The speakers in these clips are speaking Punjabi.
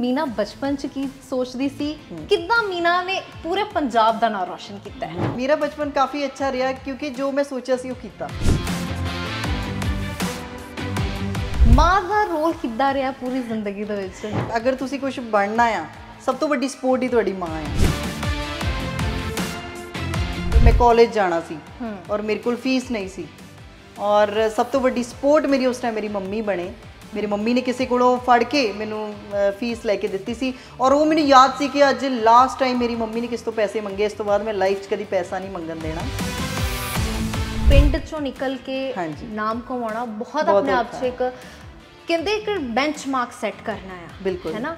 मीना बचपन च की सोचती सी कि मीना ने पूरे पंजाब का ना रोशन किया मेरा बचपन काफ़ी अच्छा रहा क्योंकि जो मैं सोचा सी वो किया माँ का रोल कि रहा पूरी जिंदगी अगर तुम कुछ बनना आ सब तो वीडी सपोर्ट ही थोड़ी माँ है मैं कॉलेज जाना सी हम्म। और मेरे को फीस नहीं सी और सब तो वीडी सपोर्ट मेरी उस टाइम मेरी मम्मी बने ਮੇਰੀ ਮੰਮੀ ਨੇ ਕਿਸੇ ਕੋਲੋਂ ਫੜ ਕੇ ਮੈਨੂੰ ਫੀਸ ਲੈ ਕੇ ਦਿੱਤੀ ਸੀ ਔਰ ਉਹ ਮੈਨੂੰ ਯਾਦ ਸੀ ਕਿ ਅੱਜ ਲਾਸਟ ਟਾਈਮ ਮੇਰੀ ਮੰਮੀ ਨੇ ਕਿਸ ਤੋਂ ਪੈਸੇ ਮੰਗੇ ਇਸ ਤੋਂ ਬਾਅਦ ਮੈਂ ਲਾਈਫ 'ਚ ਕਦੀ ਪੈਸਾ ਨਹੀਂ ਮੰਗਣ ਦੇਣਾ ਪਿੰਡ ਚੋਂ ਨਿਕਲ ਕੇ ਨਾਮ ਕਮਾਉਣਾ ਬਹੁਤ ਆਪਣੇ ਆਪ 'ਚ ਇੱਕ ਕਹਿੰਦੇ ਇੱਕ ਬੈਂਚਮਾਰਕ ਸੈੱਟ ਕਰਨਾ ਆ ਬਿਲਕੁਲ ਹੈਨਾ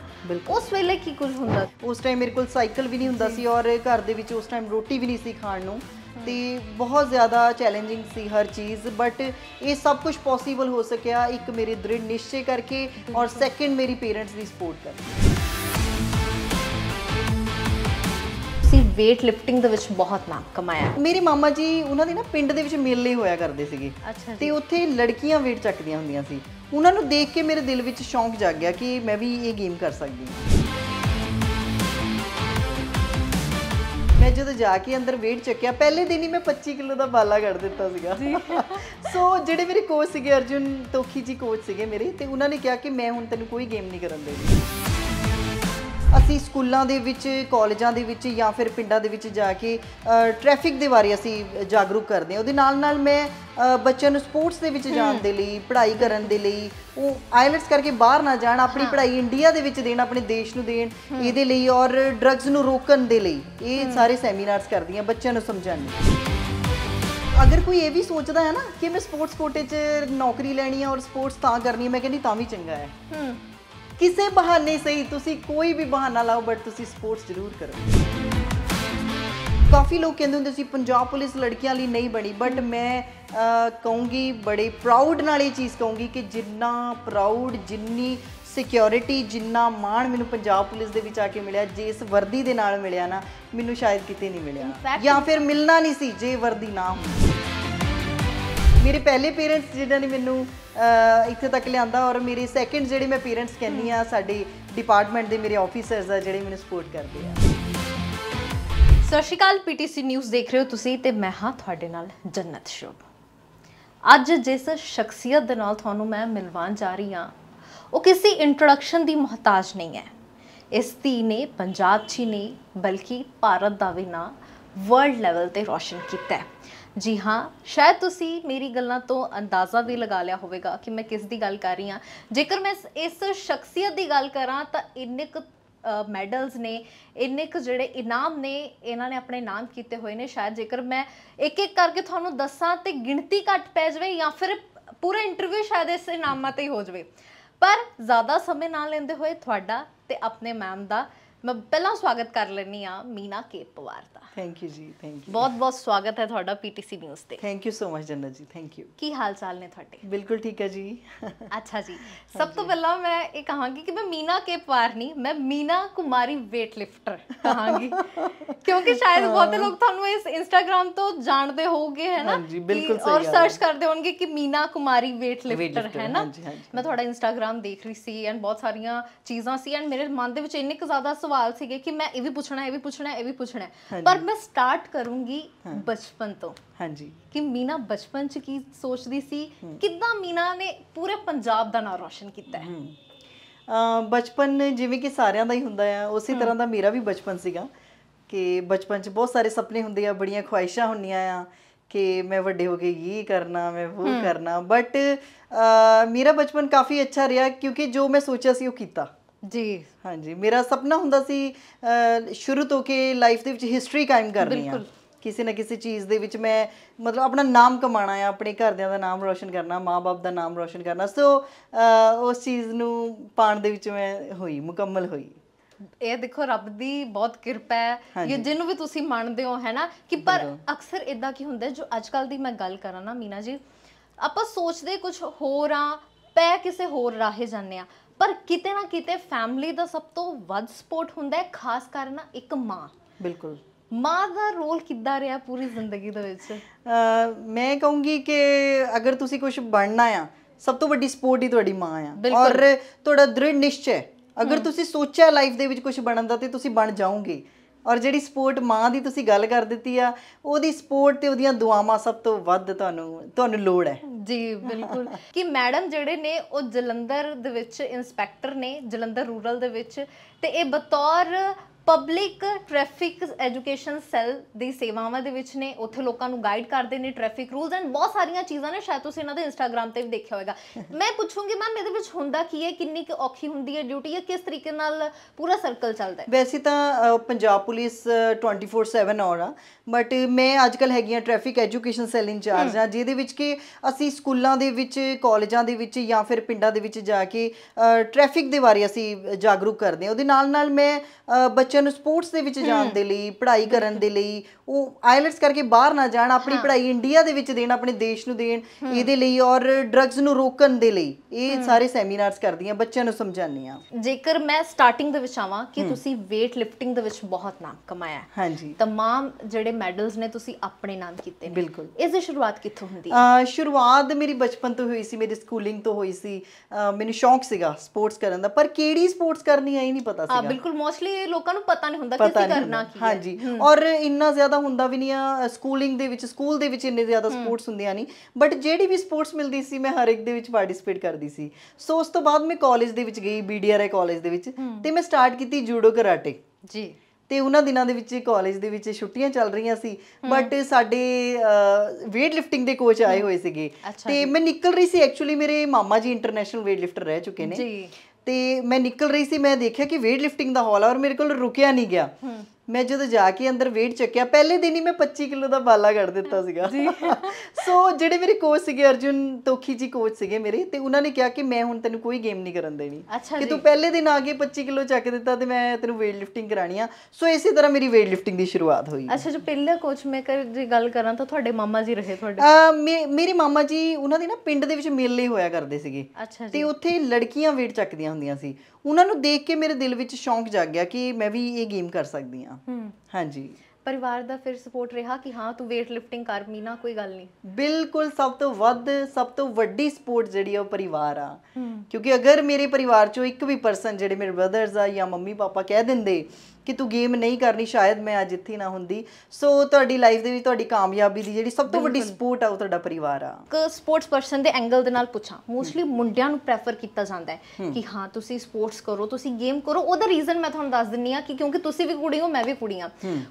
ਉਸ ਵੇਲੇ ਕੀ ਕੁਝ ਹੁੰਦਾ ਉਸ ਟਾਈਮ ਮੇਰੇ ਕੋਲ ਸਾਈਕਲ ਵੀ ਨਹੀਂ ਹੁੰਦਾ ਸੀ ਔਰ ਘਰ ਦੇ ਵਿੱਚ ਉਸ ਟਾਈਮ ਰੋਟੀ ਵੀ ਨਹੀਂ ਸੀ ਖਾਣ ਨੂੰ ਤੇ ਬਹੁਤ ਜ਼ਿਆਦਾ ਚੈਲੰਜਿੰਗ ਸੀ ਹਰ ਚੀਜ਼ ਬਟ ਇਹ ਸਭ ਕੁਝ ਪੋਸੀਬਲ ਹੋ ਸਕਿਆ ਇੱਕ ਮੇਰੇ ਦ੍ਰਿੜ ਨਿਸ਼ਚੇ ਕਰਕੇ ਔਰ ਸੈਕਿੰਡ ਮੇਰੀ ਪੇਰੈਂਟਸ ਦੀ ਸਪੋਰਟ ਕਰਕੇ ਸੀ weight lifting ਦੇ ਵਿੱਚ ਬਹੁਤ ਨਾਮ ਕਮਾਇਆ ਮੇਰੇ ਮਾਮਾ ਜੀ ਉਹਨਾਂ ਦੇ ਨਾ ਪਿੰਡ ਦੇ ਵਿੱਚ ਮੇਲੇ ਹੋਇਆ ਕਰਦੇ ਸੀਗੇ ਤੇ ਉੱਥੇ ਲੜਕੀਆਂ weight ਚੱਕਦੀਆਂ ਹੁੰਦੀਆਂ ਸੀ ਉਹਨਾਂ ਨੂੰ ਦੇਖ ਕੇ ਮੇਰੇ ਦਿਲ ਵਿੱਚ ਸ਼ੌਂਕ ਜਾਗ ਗਿਆ ਕਿ ਮੈਂ ਵੀ ਇਹ ਗੇਮ ਕਰ ਸਕਦੀ ਹਾਂ ਮੈਂ ਜਦੋਂ ਜਾ ਕੇ ਅੰਦਰ weight ਚੱਕਿਆ ਪਹਿਲੇ ਦਿਨ ਹੀ ਮੈਂ 25 ਕਿਲੋ ਦਾ ਬਾਲਾ ਕੱਢ ਦਿੱਤਾ ਸੀਗਾ ਸੋ ਜਿਹੜੇ ਮੇਰੇ ਕੋਚ ਸੀਗੇ ਅਰਜੁਨ ਤੋਖੀ ਜੀ ਕੋਚ ਸੀਗੇ ਮੇਰੇ ਤੇ ਉਹਨਾਂ ਨੇ ਕਿਹਾ ਕਿ ਮੈਂ ਹੁਣ ਤੈਨੂੰ ਕੋਈ ਗੇਮ ਨਹੀਂ ਕਰਨ ਦੇਣੀ ਅਸੀਂ ਸਕੂਲਾਂ ਦੇ ਵਿੱਚ ਕਾਲਜਾਂ ਦੇ ਵਿੱਚ ਜਾਂ ਫਿਰ ਪਿੰਡਾਂ ਦੇ ਵਿੱਚ ਜਾ ਕੇ ਟ੍ਰੈਫਿਕ ਦੇ ਬਾਰੇ ਅਸੀਂ ਜਾਗਰੂਕ ਕਰਦੇ ਹਾਂ ਉਹਦੇ ਨਾਲ ਨਾਲ ਮੈਂ ਬੱਚਿਆਂ ਨੂੰ ਸਪੋਰਟਸ ਦੇ ਵਿੱਚ ਜਾਣ ਦੇ ਲਈ ਪੜ੍ਹਾਈ ਕਰਨ ਦੇ ਲਈ ਉਹ ਆਇਲਟਸ ਕਰਕੇ ਬਾਹਰ ਨਾ ਜਾਣ ਆਪਣੀ ਪੜ੍ਹਾਈ ਇੰਡੀਆ ਦੇ ਵਿੱਚ ਦੇਣ ਆਪਣੇ ਦੇਸ਼ ਨੂੰ ਦੇਣ ਇਹਦੇ ਲਈ ਔਰ ਡਰੱਗਸ ਨੂੰ ਰੋਕਣ ਦੇ ਲਈ ਇਹ ਸਾਰੇ ਸੈਮੀਨਾਰਸ ਕਰਦੀਆਂ ਬੱਚਿਆਂ ਨੂੰ ਸਮਝਾਉਣ ਅਗਰ ਕੋਈ ਇਹ ਵੀ ਸੋਚਦਾ ਹੈ ਨਾ ਕਿ ਮੈਂ ਸਪੋਰਟਸ ਕੋਟੇ 'ਚ ਨੌਕਰੀ ਲੈਣੀ ਹੈ ਔਰ ਸਪੋਰਟਸ ਤਾਂ ਕਰਨੀ ਹੈ ਮੈਂ ਕਹਿੰਦੀ ਤਾਂ ਵੀ ਚੰਗਾ ਹੈ ਹੂੰ ਕਿਸੇ ਬਹਾਨੇ ਸਹੀ ਤੁਸੀਂ ਕੋਈ ਵੀ ਬਹਾਨਾ ਲਾਓ ਬਟ ਤੁਸੀਂ ਸਪੋਰਟਸ ਜ਼ਰੂਰ ਕਰੋ ਕਾਫੀ ਲੋਕ ਕਹਿੰਦੇ ਹੁੰਦੇ ਸੀ ਪੰਜਾਬ ਪੁਲਿਸ ਲੜਕੀਆਂ ਲਈ ਨਹੀਂ ਬਣੀ ਬਟ ਮੈਂ ਕਹੂੰਗੀ ਬੜੇ ਪ੍ਰਾਊਡ ਨਾਲ ਇਹ ਚੀਜ਼ ਕਹੂੰਗੀ ਕਿ ਜਿੰਨਾ ਪ੍ਰਾਊਡ ਜਿੰਨੀ ਸਿਕਿਉਰਿਟੀ ਜਿੰਨਾ ਮਾਣ ਮੈਨੂੰ ਪੰਜਾਬ ਪੁਲਿਸ ਦੇ ਵਿੱਚ ਆ ਕੇ ਮਿਲਿਆ ਜਿਸ ਵਰਦੀ ਦੇ ਨਾਲ ਮਿਲਿਆ ਨਾ ਮੈਨੂੰ ਸ਼ਾਇਦ ਕਿਤੇ ਨਹੀਂ ਮਿਲਿਆ ਜਾਂ ਫਿਰ ਮਿਲਣਾ ਨਹੀਂ ਸੀ ਜੇ ਵਰਦੀ ਨਾ ਹੁੰਦੀ ਮੇਰੇ ਪਹਿਲੇ ਪੇਰੈਂਟਸ ਜਿਨ੍ਹਾਂ ਨੇ ਮੈਨੂੰ ਇੱਥੇ ਤੱਕ ਲਿਆਂਦਾ ਔਰ ਮੇਰੇ ਸੈਕੰਡ ਜਿਹੜੇ ਮੈਂ ਪੇਰੈਂਟਸ ਕਹਿੰਨੀ ਆ ਸਾਡੇ ਡਿਪਾਰਟਮੈਂਟ ਦੇ ਮੇਰੇ ਆਫੀਸਰਸ ਆ ਜਿਹੜੇ ਮੈਨੂੰ ਸਪੋਰਟ ਕਰਦੇ ਆ ਸਤਿ ਸ਼੍ਰੀ ਅਕਾਲ ਪੀਟੀਸੀ ਨਿਊਜ਼ ਦੇਖ ਰਹੇ ਹੋ ਤੁਸੀਂ ਤੇ ਮੈਂ ਹਾਂ ਤੁਹਾਡੇ ਨਾਲ ਜੰਨਤ ਸ਼ੋਭ ਅੱਜ ਜਿਸ ਸ਼ਖਸੀਅਤ ਦੇ ਨਾਲ ਤੁਹਾਨੂੰ ਮੈਂ ਮਿਲਵਾਉਣ ਜਾ ਰਹੀ ਹਾਂ ਉਹ ਕਿਸੇ ਇੰਟਰੋਡਕਸ਼ਨ ਦੀ ਮਹਤਾਜ ਨਹੀਂ ਹੈ ਇਸ ਧੀ ਨੇ ਪੰਜਾਬ 'ਚ ਹੀ ਨਹੀਂ ਬਲਕਿ ਭਾਰਤ ਦਾ ਵੀ ਨਾਂ ਵਰਲਡ ਲੈਵਲ ਤੇ ਰੋਸ਼ਨ ਕੀਤਾ ਹੈ ਜੀ ਹਾਂ ਸ਼ਾਇਦ ਤੁਸੀਂ ਮੇਰੀ ਗੱਲਾਂ ਤੋਂ ਅੰਦਾਜ਼ਾ ਵੀ ਲਗਾ ਲਿਆ ਹੋਵੇਗਾ ਕਿ ਮੈਂ ਕਿਸ ਦੀ ਗੱਲ ਕਰ ਰਹੀ ਹਾਂ ਜੇਕਰ ਮੈਂ ਇਸ ਸ਼ਖਸੀਅਤ ਦੀ ਗੱਲ ਕਰਾਂ ਤਾਂ ਇੰਨੇ ਕੁ ਮੈਡਲਸ ਨੇ ਇੰਨੇ ਕੁ ਜਿਹੜੇ ਇਨਾਮ ਨੇ ਇਹਨਾਂ ਨੇ ਆਪਣੇ ਨਾਮ ਕੀਤੇ ਹੋਏ ਨੇ ਸ਼ਾਇਦ ਜੇਕਰ ਮੈਂ ਇੱਕ ਇੱਕ ਕਰਕੇ ਤੁਹਾਨੂੰ ਦੱਸਾਂ ਤੇ ਗਿਣਤੀ ਘੱਟ ਪੈ ਜਾਵੇ ਜਾਂ ਫਿਰ ਪੂਰਾ ਇੰਟਰਵਿਊ ਸ਼ਾਇਦ ਇਸ ਇਨਾਮਾਂ ਤੇ ਹੀ ਹੋ ਜਾਵੇ ਪਰ ਜ਼ਿਆਦਾ ਸਮੇਂ ਨਾ ਲੈਂਦੇ ਹੋਏ ਤੁਹਾਡਾ ਤੇ ਆਪਣੇ ਮੈਮ ਦਾ ਮੈਂ ਪਹਿਲਾਂ ਸਵਾਗਤ ਕਰ ਲੈਣੀ ਆ ਮੀਨਾ ਕੇ ਪਵਾਰ ਦਾ thank you ji thank you ਬਹੁਤ ਬਹੁਤ ਸਵਾਗਤ ਹੈ ਤੁਹਾਡਾ ਪੀਟੀਸੀ ਨਿਊਜ਼ ਤੇ thank you so much Jannat ji thank you ਕੀ ਹਾਲ ਚਾਲ ਨੇ ਤੁਹਾਡੇ ਬਿਲਕੁਲ ਠੀਕ ਹੈ ਜੀ ਅੱਛਾ ਜੀ ਸਭ ਤੋਂ ਪਹਿਲਾਂ ਮੈਂ ਇਹ ਕਹਾਂਗੀ ਕਿ ਮੈਂ ਮੀਨਾ ਕੇ ਪਵਾਰ ਨਹੀਂ ਮੈਂ ਮੀਨਾ ਕੁਮਾਰੀ weight lifter ਕਹਾਂਗੀ ਕਿਉਂਕਿ ਸ਼ਾਇਦ ਬਹੁਤੇ ਲੋਕ ਤੁਹਾਨੂੰ ਇਸ ਇੰਸਟਾਗ੍ਰam ਤੋਂ ਜਾਣਦੇ ਹੋਗੇ ਹੈ ਨਾ ਜੀ ਬਿਲਕੁਲ ਸਹੀ ਔਰ ਸਰਚ ਕਰਦੇ ਹੋਣਗੇ ਕਿ ਮੀਨਾ ਕੁਮਾਰੀ weight lifter ਹੈ ਨਾ ਮੈਂ ਤੁਹਾਡਾ ਇੰਸਟਾਗ੍ਰam ਦੇਖ ਰਹੀ ਸੀ ਐਂਡ ਬਹੁਤ ਸਾਰੀਆਂ ਚੀਜ਼ਾਂ ਸੀ ਐਂਡ ਮੇਰੇ ਮਨ ਦੇ ਵਿੱਚ ਇੰਨੇ ਕੁ ਜ਼ਿਆਦਾ ਸਵਾਲ ਸੀਗੇ ਕਿ ਮੈਂ ਇਹ ਵੀ ਪੁੱਛਣਾ ਇਹ ਵੀ ਪੁੱਛਣਾ ਇਹ ਵੀ ਪੁੱਛਣਾ ਪਰ ਮੈਂ ਸਟਾਰਟ ਕਰੂੰਗੀ ਬਚਪਨ ਤੋਂ ਹਾਂਜੀ ਕਿ ਮੀਨਾ ਬਚਪਨ ਚ ਕੀ ਸੋਚਦੀ ਸੀ ਕਿੱਦਾਂ ਮੀਨਾ ਨੇ ਪੂਰੇ ਪੰਜਾਬ ਦਾ ਨਾਮ ਰੌਸ਼ਨ ਕੀਤਾ ਹੈ ਬਚਪਨ ਜਿਵੇਂ ਕਿ ਸਾਰਿਆਂ ਦਾ ਹੀ ਹੁੰਦਾ ਹੈ ਉਸੇ ਤਰ੍ਹਾਂ ਦਾ ਮੇਰਾ ਵੀ ਬਚਪਨ ਸੀਗਾ ਕਿ ਬਚਪਨ 'ਚ ਬਹੁਤ ਸਾਰੇ ਸੁਪਨੇ ਹੁੰਦੇ ਆ ਬੜੀਆਂ ਖੁਆਇਸ਼ਾਂ ਹੁੰਦੀਆਂ ਆ ਕਿ ਮੈਂ ਵੱਡੇ ਹੋ ਕੇ ਇਹ ਕਰਨਾ ਮੈਂ ਉਹ ਕਰਨਾ ਬਟ ਮੇਰਾ ਬਚਪਨ ਕਾਫੀ ਅੱਛਾ ਰਿਹਾ ਕਿਉਂਕਿ ਜੋ ਮੈਂ ਸੋਚਿਆ ਸੀ ਉਹ ਕੀਤਾ ਜੀ ਹਾਂਜੀ ਮੇਰਾ ਸੁਪਨਾ ਹੁੰਦਾ ਸੀ ਸ਼ੁਰੂ ਤੋਂ ਕਿ ਲਾਈਫ ਦੇ ਵਿੱਚ ਹਿਸਟਰੀ ਕਾਇਮ ਕਰਨੀ ਆ ਕਿਸੇ ਨਾ ਕਿਸੇ ਚੀਜ਼ ਦੇ ਵਿੱਚ ਮੈਂ ਮਤਲਬ ਆਪਣਾ ਨਾਮ ਕਮਾਣਾ ਆ ਆਪਣੇ ਘਰਦਿਆਂ ਦਾ ਨਾਮ ਰੋਸ਼ਨ ਕਰਨਾ ਮਾਪੇ ਦਾ ਨਾਮ ਰੋਸ਼ਨ ਕਰਨਾ ਸੋ ਉਸ ਚੀਜ਼ ਨੂੰ ਪਾਣ ਦੇ ਵਿੱਚ ਮੈਂ ਹੋਈ ਮੁਕੰਮਲ ਹੋਈ ਇਹ ਦੇਖੋ ਰੱਬ ਦੀ ਬਹੁਤ ਕਿਰਪਾ ਹੈ ਇਹ ਜਿਹਨੂੰ ਵੀ ਤੁਸੀਂ ਮੰਨਦੇ ਹੋ ਹੈਨਾ ਕਿ ਪਰ ਅਕਸਰ ਇਦਾਂ ਕੀ ਹੁੰਦਾ ਜੋ ਅੱਜ ਕੱਲ ਦੀ ਮੈਂ ਗੱਲ ਕਰਾਂ ਨਾ ਮੀਨਾ ਜੀ ਆਪਾਂ ਸੋਚਦੇ ਕੁਝ ਹੋਰ ਆ ਪੈ ਕਿਸੇ ਹੋਰ ਰਾਹੇ ਜਾਂਦੇ ਆ ਪਰ ਕਿਤੇ ਨਾ ਕਿਤੇ ਫੈਮਿਲੀ ਦਾ ਸਭ ਤੋਂ ਵੱਧ ਸਪੋਰਟ ਹੁੰਦਾ ਹੈ ਖਾਸ ਨਾ ਇੱਕ ਮਾਂ ਬਿਲਕੁਲ ਮਾਂ ਦਾ ਰੋਲ ਕਿੱਦਾਂ ਰਿਹਾ ਪੂਰੀ ਜ਼ਿੰਦਗੀ ਦੇ ਵਿੱਚ ਮੈਂ ਕਹੂੰਗੀ ਕਿ ਅਗਰ ਤੁਸੀਂ ਕੁਝ ਬਣਨਾ ਆ ਸਭ ਤੋਂ ਵੱਡੀ ਸਪੋਰਟ ਹੀ ਤੁਹਾਡੀ ਮਾਂ ਆ ਔਰ ਤੁਹਾਡਾ ਦ੍ਰਿੜ ਨਿਸ਼ਚੈ ਅਗਰ ਤੁਸੀਂ ਸੋਚਿਆ ਲਾਈਫ ਦੇ ਵਿੱਚ ਕੁਝ ਬਣਨ ਦਾ ਤੇ ਤੁਸੀਂ ਬਣ ਜਾਓਗੇ ਔਰ ਜਿਹੜੀ ਸਪੋਰਟ ਮਾਂ ਦੀ ਤੁਸੀਂ ਗੱਲ ਕਰ ਦਿੱਤੀ ਆ ਉਹਦੀ ਸਪੋਰਟ ਤੇ ਉਹਦੀਆਂ ਦੁਆਵਾਂ ਸਭ ਤੋਂ ਵੱਧ ਤੁਹਾਨੂੰ ਤੁਹਾਨੂੰ ਲੋੜ ਹੈ ਜੀ ਬਿਲਕੁਲ ਕਿ ਮੈਡਮ ਜਿਹੜੇ ਨੇ ਉਹ ਜਲੰਧਰ ਦੇ ਵਿੱਚ ਇਨਸਪੈਕਟਰ ਨੇ ਜਲੰਧਰ ਰੂਰਲ ਦੇ ਵਿੱਚ ਤੇ ਇਹ ਬਤੌਰ ਪਬਲਿਕ ਟ੍ਰੈਫਿਕ ਐਜੂਕੇਸ਼ਨ ਸੈੱਲ ਦੀ ਸੇਵਾਵਾਂ ਦੇ ਵਿੱਚ ਨੇ ਉੱਥੇ ਲੋਕਾਂ ਨੂੰ ਗਾਈਡ ਕਰਦੇ ਨੇ ਟ੍ਰੈਫਿਕ ਰੂਲਸ ਐਂਡ ਬਹੁਤ ਸਾਰੀਆਂ ਚੀਜ਼ਾਂ ਨੇ ਸ਼ਾਇਦ ਤੁਸੀਂ ਇਹਨਾਂ ਦੇ ਇੰਸਟਾਗ੍ਰam ਤੇ ਵੀ ਦੇਖਿਆ ਹੋਵੇਗਾ ਮੈਂ ਪੁੱਛੂੰਗੀ ਮੈਮ ਇਹਦੇ ਵਿੱਚ ਹੁੰਦਾ ਕੀ ਹੈ ਕਿੰਨੀ ਕੁ ਔਖੀ ਹੁੰਦੀ ਹੈ ਡਿਊਟੀ ਹੈ ਕਿਸ ਤਰੀਕੇ ਨਾਲ ਪੂਰਾ ਸਰਕਲ ਚੱਲਦਾ ਹੈ ਵੈਸੇ ਤਾਂ ਪੰਜਾਬ ਪੁਲਿਸ 24/7 ਔਰ ਆ ਬਟ ਮੈਂ ਅੱਜ ਕੱਲ ਹੈਗੀ ਆ ਟ੍ਰੈਫਿਕ ਐਜੂਕੇਸ਼ਨ ਸੈੱਲ ਇੰਚਾਰਜ ਆ ਜਿਹਦੇ ਵਿੱਚ ਕਿ ਅਸੀਂ ਸਕੂਲਾਂ ਦੇ ਵਿੱਚ ਕਾਲਜਾਂ ਦੇ ਵਿੱਚ ਜਾਂ ਫਿਰ ਪਿੰਡਾਂ ਦੇ ਵਿੱਚ ਜਾ ਕੇ ਟ੍ਰੈਫਿਕ ਦੇ ਬਾਰੇ ਅਸੀਂ ਜਾਗਰੂਕ ਕਰਦੇ ਹਾਂ ਉਹਦੇ ਨਾਲ ਨਾਲ ਮੈਂ ਬੱਚਿਆਂ ਨੂੰ ਸਪੋਰਟਸ ਦੇ ਵਿੱਚ ਜਾਣ ਦੇ ਲਈ ਪੜ੍ਹਾਈ ਕਰਨ ਦੇ ਲਈ ਉਹ ਆਇਲਟਸ ਕਰਕੇ ਬਾਹਰ ਨਾ ਜਾਣ ਆਪਣੀ ਪੜ੍ਹਾਈ ਇੰਡੀਆ ਦੇ ਵਿੱਚ ਦੇਣ ਆਪਣੇ ਦੇਸ਼ ਨੂੰ ਦੇਣ ਇਹਦੇ ਲਈ ਔਰ ਡਰੱਗਸ ਨੂੰ ਰੋਕਣ ਦੇ ਲਈ ਇਹ ਸਾਰੇ ਸੈਮੀਨਾਰਸ ਕਰਦੀਆਂ ਬੱਚਿਆਂ ਨੂੰ ਸਮਝਾਉਂਦੀਆਂ ਜੇਕਰ ਮੈਂ ਸਟਾਰਟਿੰਗ ਦੇ ਵਿੱਚ ਆਵਾਂ ਕਿ ਤੁਸੀਂ weight lifting ਦੇ ਵਿੱਚ ਬਹੁਤ ਨਾਮ ਕਮਾਇਆ ਹਾਂਜੀ ਤਮਾਮ ਜਿਹੜੇ ਮੈਡਲਸ ਨੇ ਤੁਸੀਂ ਆਪਣੇ ਨਾਮ ਕੀਤੇ ਨੇ ਬਿਲਕੁਲ ਇਸ ਦੀ ਸ਼ੁਰੂਆਤ ਕਿੱਥੋਂ ਹੁੰਦੀ ਹੈ ਸ਼ੁਰੂਆਤ ਮੇਰੀ ਬਚਪਨ ਤੋਂ ਹੋਈ ਸੀ ਮੇਰੀ ਸਕੂਲਿੰਗ ਤੋਂ ਹੋਈ ਸੀ ਮੈਨੂੰ ਸ਼ੌਂਕ ਸੀਗਾ ਸਪੋਰਟਸ ਕਰਨ ਦਾ ਪਰ ਕਿਹੜੀ ਸਪੋਰਟਸ ਕਰਨੀ ਆਈ ਨਹੀਂ ਪਤਾ ਸੀਗਾ ਹਾਂ ਬਿਲਕੁਲ ਮੋਸਟਲੀ ਲੋਕਾਂ ਨੂੰ ਪਤਾ ਨਹੀਂ ਹੁੰਦਾ ਕਿ ਅਸੀਂ ਕਰਨਾ ਕੀ ਹੈ ਹਾਂਜੀ ਔਰ ਇੰਨਾ ਜ਼ਿਆਦਾ ਹੁੰਦਾ ਵੀ ਨਹੀਂ ਆ ਸਕੂਲਿੰਗ ਦੇ ਵਿੱਚ ਸਕੂਲ ਦੇ ਵਿੱਚ ਇੰਨੇ ਜ਼ਿਆਦਾ ਸਪੋਰਟਸ ਹੁੰਦੀਆਂ ਨਹੀਂ ਬਟ ਜਿਹੜੀ ਵੀ ਸਪੋਰਟਸ ਮਿਲਦੀ ਸੀ ਮੈਂ ਹਰ ਇੱਕ ਦੇ ਵਿੱਚ ਪਾਰਟਿਸਿਪੇਟ ਕਰਦੀ ਸੀ ਸੋ ਉਸ ਤੋਂ ਬਾਅਦ ਮੈਂ ਕਾਲਜ ਦੇ ਵਿੱਚ ਗਈ ਬੀਡੀਆਰਆਈ ਕਾਲਜ ਦੇ ਵਿੱਚ ਤੇ ਮੈਂ ਸਟਾਰਟ ਕੀਤੀ ਜੂਡੋ ਕਰਾਟੇ ਜੀ ਤੇ ਉਹਨਾਂ ਦਿਨਾਂ ਦੇ ਵਿੱਚ ਕਾਲਜ ਦੇ ਵਿੱਚ ਛੁੱਟੀਆਂ ਚੱਲ ਰਹੀਆਂ ਸੀ ਬਟ ਸਾਡੇ weight lifting ਦੇ ਕੋਚ ਆਏ ਹੋਏ ਸੀਗੇ ਤੇ ਮੈਂ ਨਿਕਲ ਰਹੀ ਸੀ ਐਕਚੁਅਲੀ ਮੇਰੇ ਮਾਮਾ ਜੀ ਇੰਟਰਨੈਸ਼ਨਲ weight lifter ਰਹਿ ਚੁੱਕੇ ਨੇ ਜੀ ਤੇ ਮੈਂ ਨਿਕਲ ਰਹੀ ਸੀ ਮੈਂ ਦੇਖਿਆ ਕਿ weight lifting ਦਾ ਹਾਲ ਆ ਔਰ ਮੇਰੇ ਕੋਲ ਰੁਕਿਆ ਨਹੀਂ ਗਿਆ ਮੈਂ ਜਦੋਂ ਜਾ ਕੇ ਅੰਦਰ weight ਚੱਕਿਆ ਪਹਿਲੇ ਦਿਨ ਹੀ ਮੈਂ 25 ਕਿਲੋ ਦਾ ਬਾਲਾ ਘੜ ਦਿੱਤਾ ਸੀਗਾ ਜੀ ਸੋ ਜਿਹੜੇ ਮੇਰੇ ਕੋਚ ਸੀਗੇ ਅਰਜੁਨ ਤੋਖੀ ਜੀ ਕੋਚ ਸੀਗੇ ਮੇਰੇ ਤੇ ਉਹਨਾਂ ਨੇ ਕਿਹਾ ਕਿ ਮੈਂ ਹੁਣ ਤੈਨੂੰ ਕੋਈ ਗੇਮ ਨਹੀਂ ਕਰਨ ਦੇਣੀ ਕਿ ਤੂੰ ਪਹਿਲੇ ਦਿਨ ਆ ਕੇ 25 ਕਿਲੋ ਚੱਕ ਦਿੱਤਾ ਤੇ ਮੈਂ ਤੈਨੂੰ weight lifting ਕਰਾਣੀ ਆ ਸੋ ਇਸੇ ਤਰ੍ਹਾਂ ਮੇਰੀ weight lifting ਦੀ ਸ਼ੁਰੂਆਤ ਹੋਈ ਅੱਛਾ ਜੋ ਪਹਿਲੇ ਕੋਚ ਮੈਂ ਕਰ ਦੀ ਗੱਲ ਕਰਾਂ ਤਾਂ ਤੁਹਾਡੇ ਮਾਮਾ ਜੀ ਰਹੇ ਤੁਹਾਡੇ ਮੇਰੇ ਮਾਮਾ ਜੀ ਉਹਨਾਂ ਦੇ ਨਾ ਪਿੰਡ ਦੇ ਵਿੱਚ ਮੇਲੇ ਹੋਇਆ ਕਰਦੇ ਸੀਗੇ ਤੇ ਉੱਥੇ ਲੜਕੀਆਂ weight ਚੱਕਦੀਆਂ ਹੁੰਦੀਆਂ ਸੀ ਉਹਨਾਂ ਨੂੰ ਦੇਖ ਕੇ ਮੇਰੇ ਦਿਲ ਵਿੱਚ ਸ਼ੌਂਕ ਜਾਗ ਗਿਆ ਕਿ ਮੈਂ ਵੀ ਇਹ ਗੇਮ ਕਰ ਸਕਦੀ ਆ ਹਾਂਜੀ ਪਰਿਵਾਰ ਦਾ ਫਿਰ ਸਪੋਰਟ ਰਿਹਾ ਕਿ ਹਾਂ ਤੂੰ weight lifting ਕਰ ਮੀਨਾ ਕੋਈ ਗੱਲ ਨਹੀਂ ਬਿਲਕੁਲ ਸਭ ਤੋਂ ਵੱਧ ਸਭ ਤੋਂ ਵੱਡੀ ਸਪੋਰਟ ਜਿਹੜੀ ਆ ਉਹ ਪਰਿਵਾਰ ਆ ਕਿਉਂਕਿ ਅਗਰ ਮੇਰੇ ਪਰਿਵਾਰ ਚੋਂ ਇੱਕ ਵੀ ਪਰਸਨ ਜਿਹੜੇ ਮੇਰੇ ਬ੍ਰਦਰਸ ਆ ਜਾਂ ਮੰਮੀ ਪਾਪਾ ਕਹਿ ਦਿੰਦੇ ਕਿ ਤੂੰ ਗੇਮ ਨਹੀਂ ਕਰਨੀ ਸ਼ਾਇਦ ਮੈਂ ਅੱਜ ਇੱਥੇ ਨਾ ਹੁੰਦੀ ਸੋ ਤੁਹਾਡੀ ਲਾਈਫ ਦੇ ਵਿੱਚ ਤੁਹਾਡੀ ਕਾਮਯਾਬੀ ਦੀ ਜਿਹੜੀ ਸਭ ਤੋਂ ਵੱਡੀ ਸਪੋਰਟ ਆ ਉਹ ਤੁਹਾਡਾ ਪਰਿਵਾਰ ਆ ਇੱਕ ਸਪੋਰਟਸ ਪਰਸਨ ਦੇ ਐਂਗਲ ਦੇ ਨਾਲ ਪੁੱਛਾਂ ਮੋਸਟਲੀ ਮੁੰਡਿਆਂ ਨੂੰ ਪ੍ਰੈਫਰ ਕੀਤਾ ਜਾਂਦਾ ਹੈ ਕਿ ਹਾਂ ਤੁਸੀਂ ਸਪੋਰਟਸ ਕਰੋ ਤੁਸੀਂ ਗੇਮ ਕਰੋ ਉਹਦਾ ਰੀਜ਼ਨ ਮੈਂ ਤੁਹਾਨੂੰ ਦੱਸ ਦਿੰਨੀ ਆ ਕਿ ਕਿਉਂਕਿ ਤੁਸੀਂ ਵੀ ਕੁੜੀ ਹੋ ਮੈਂ ਵੀ ਕੁੜੀਆਂ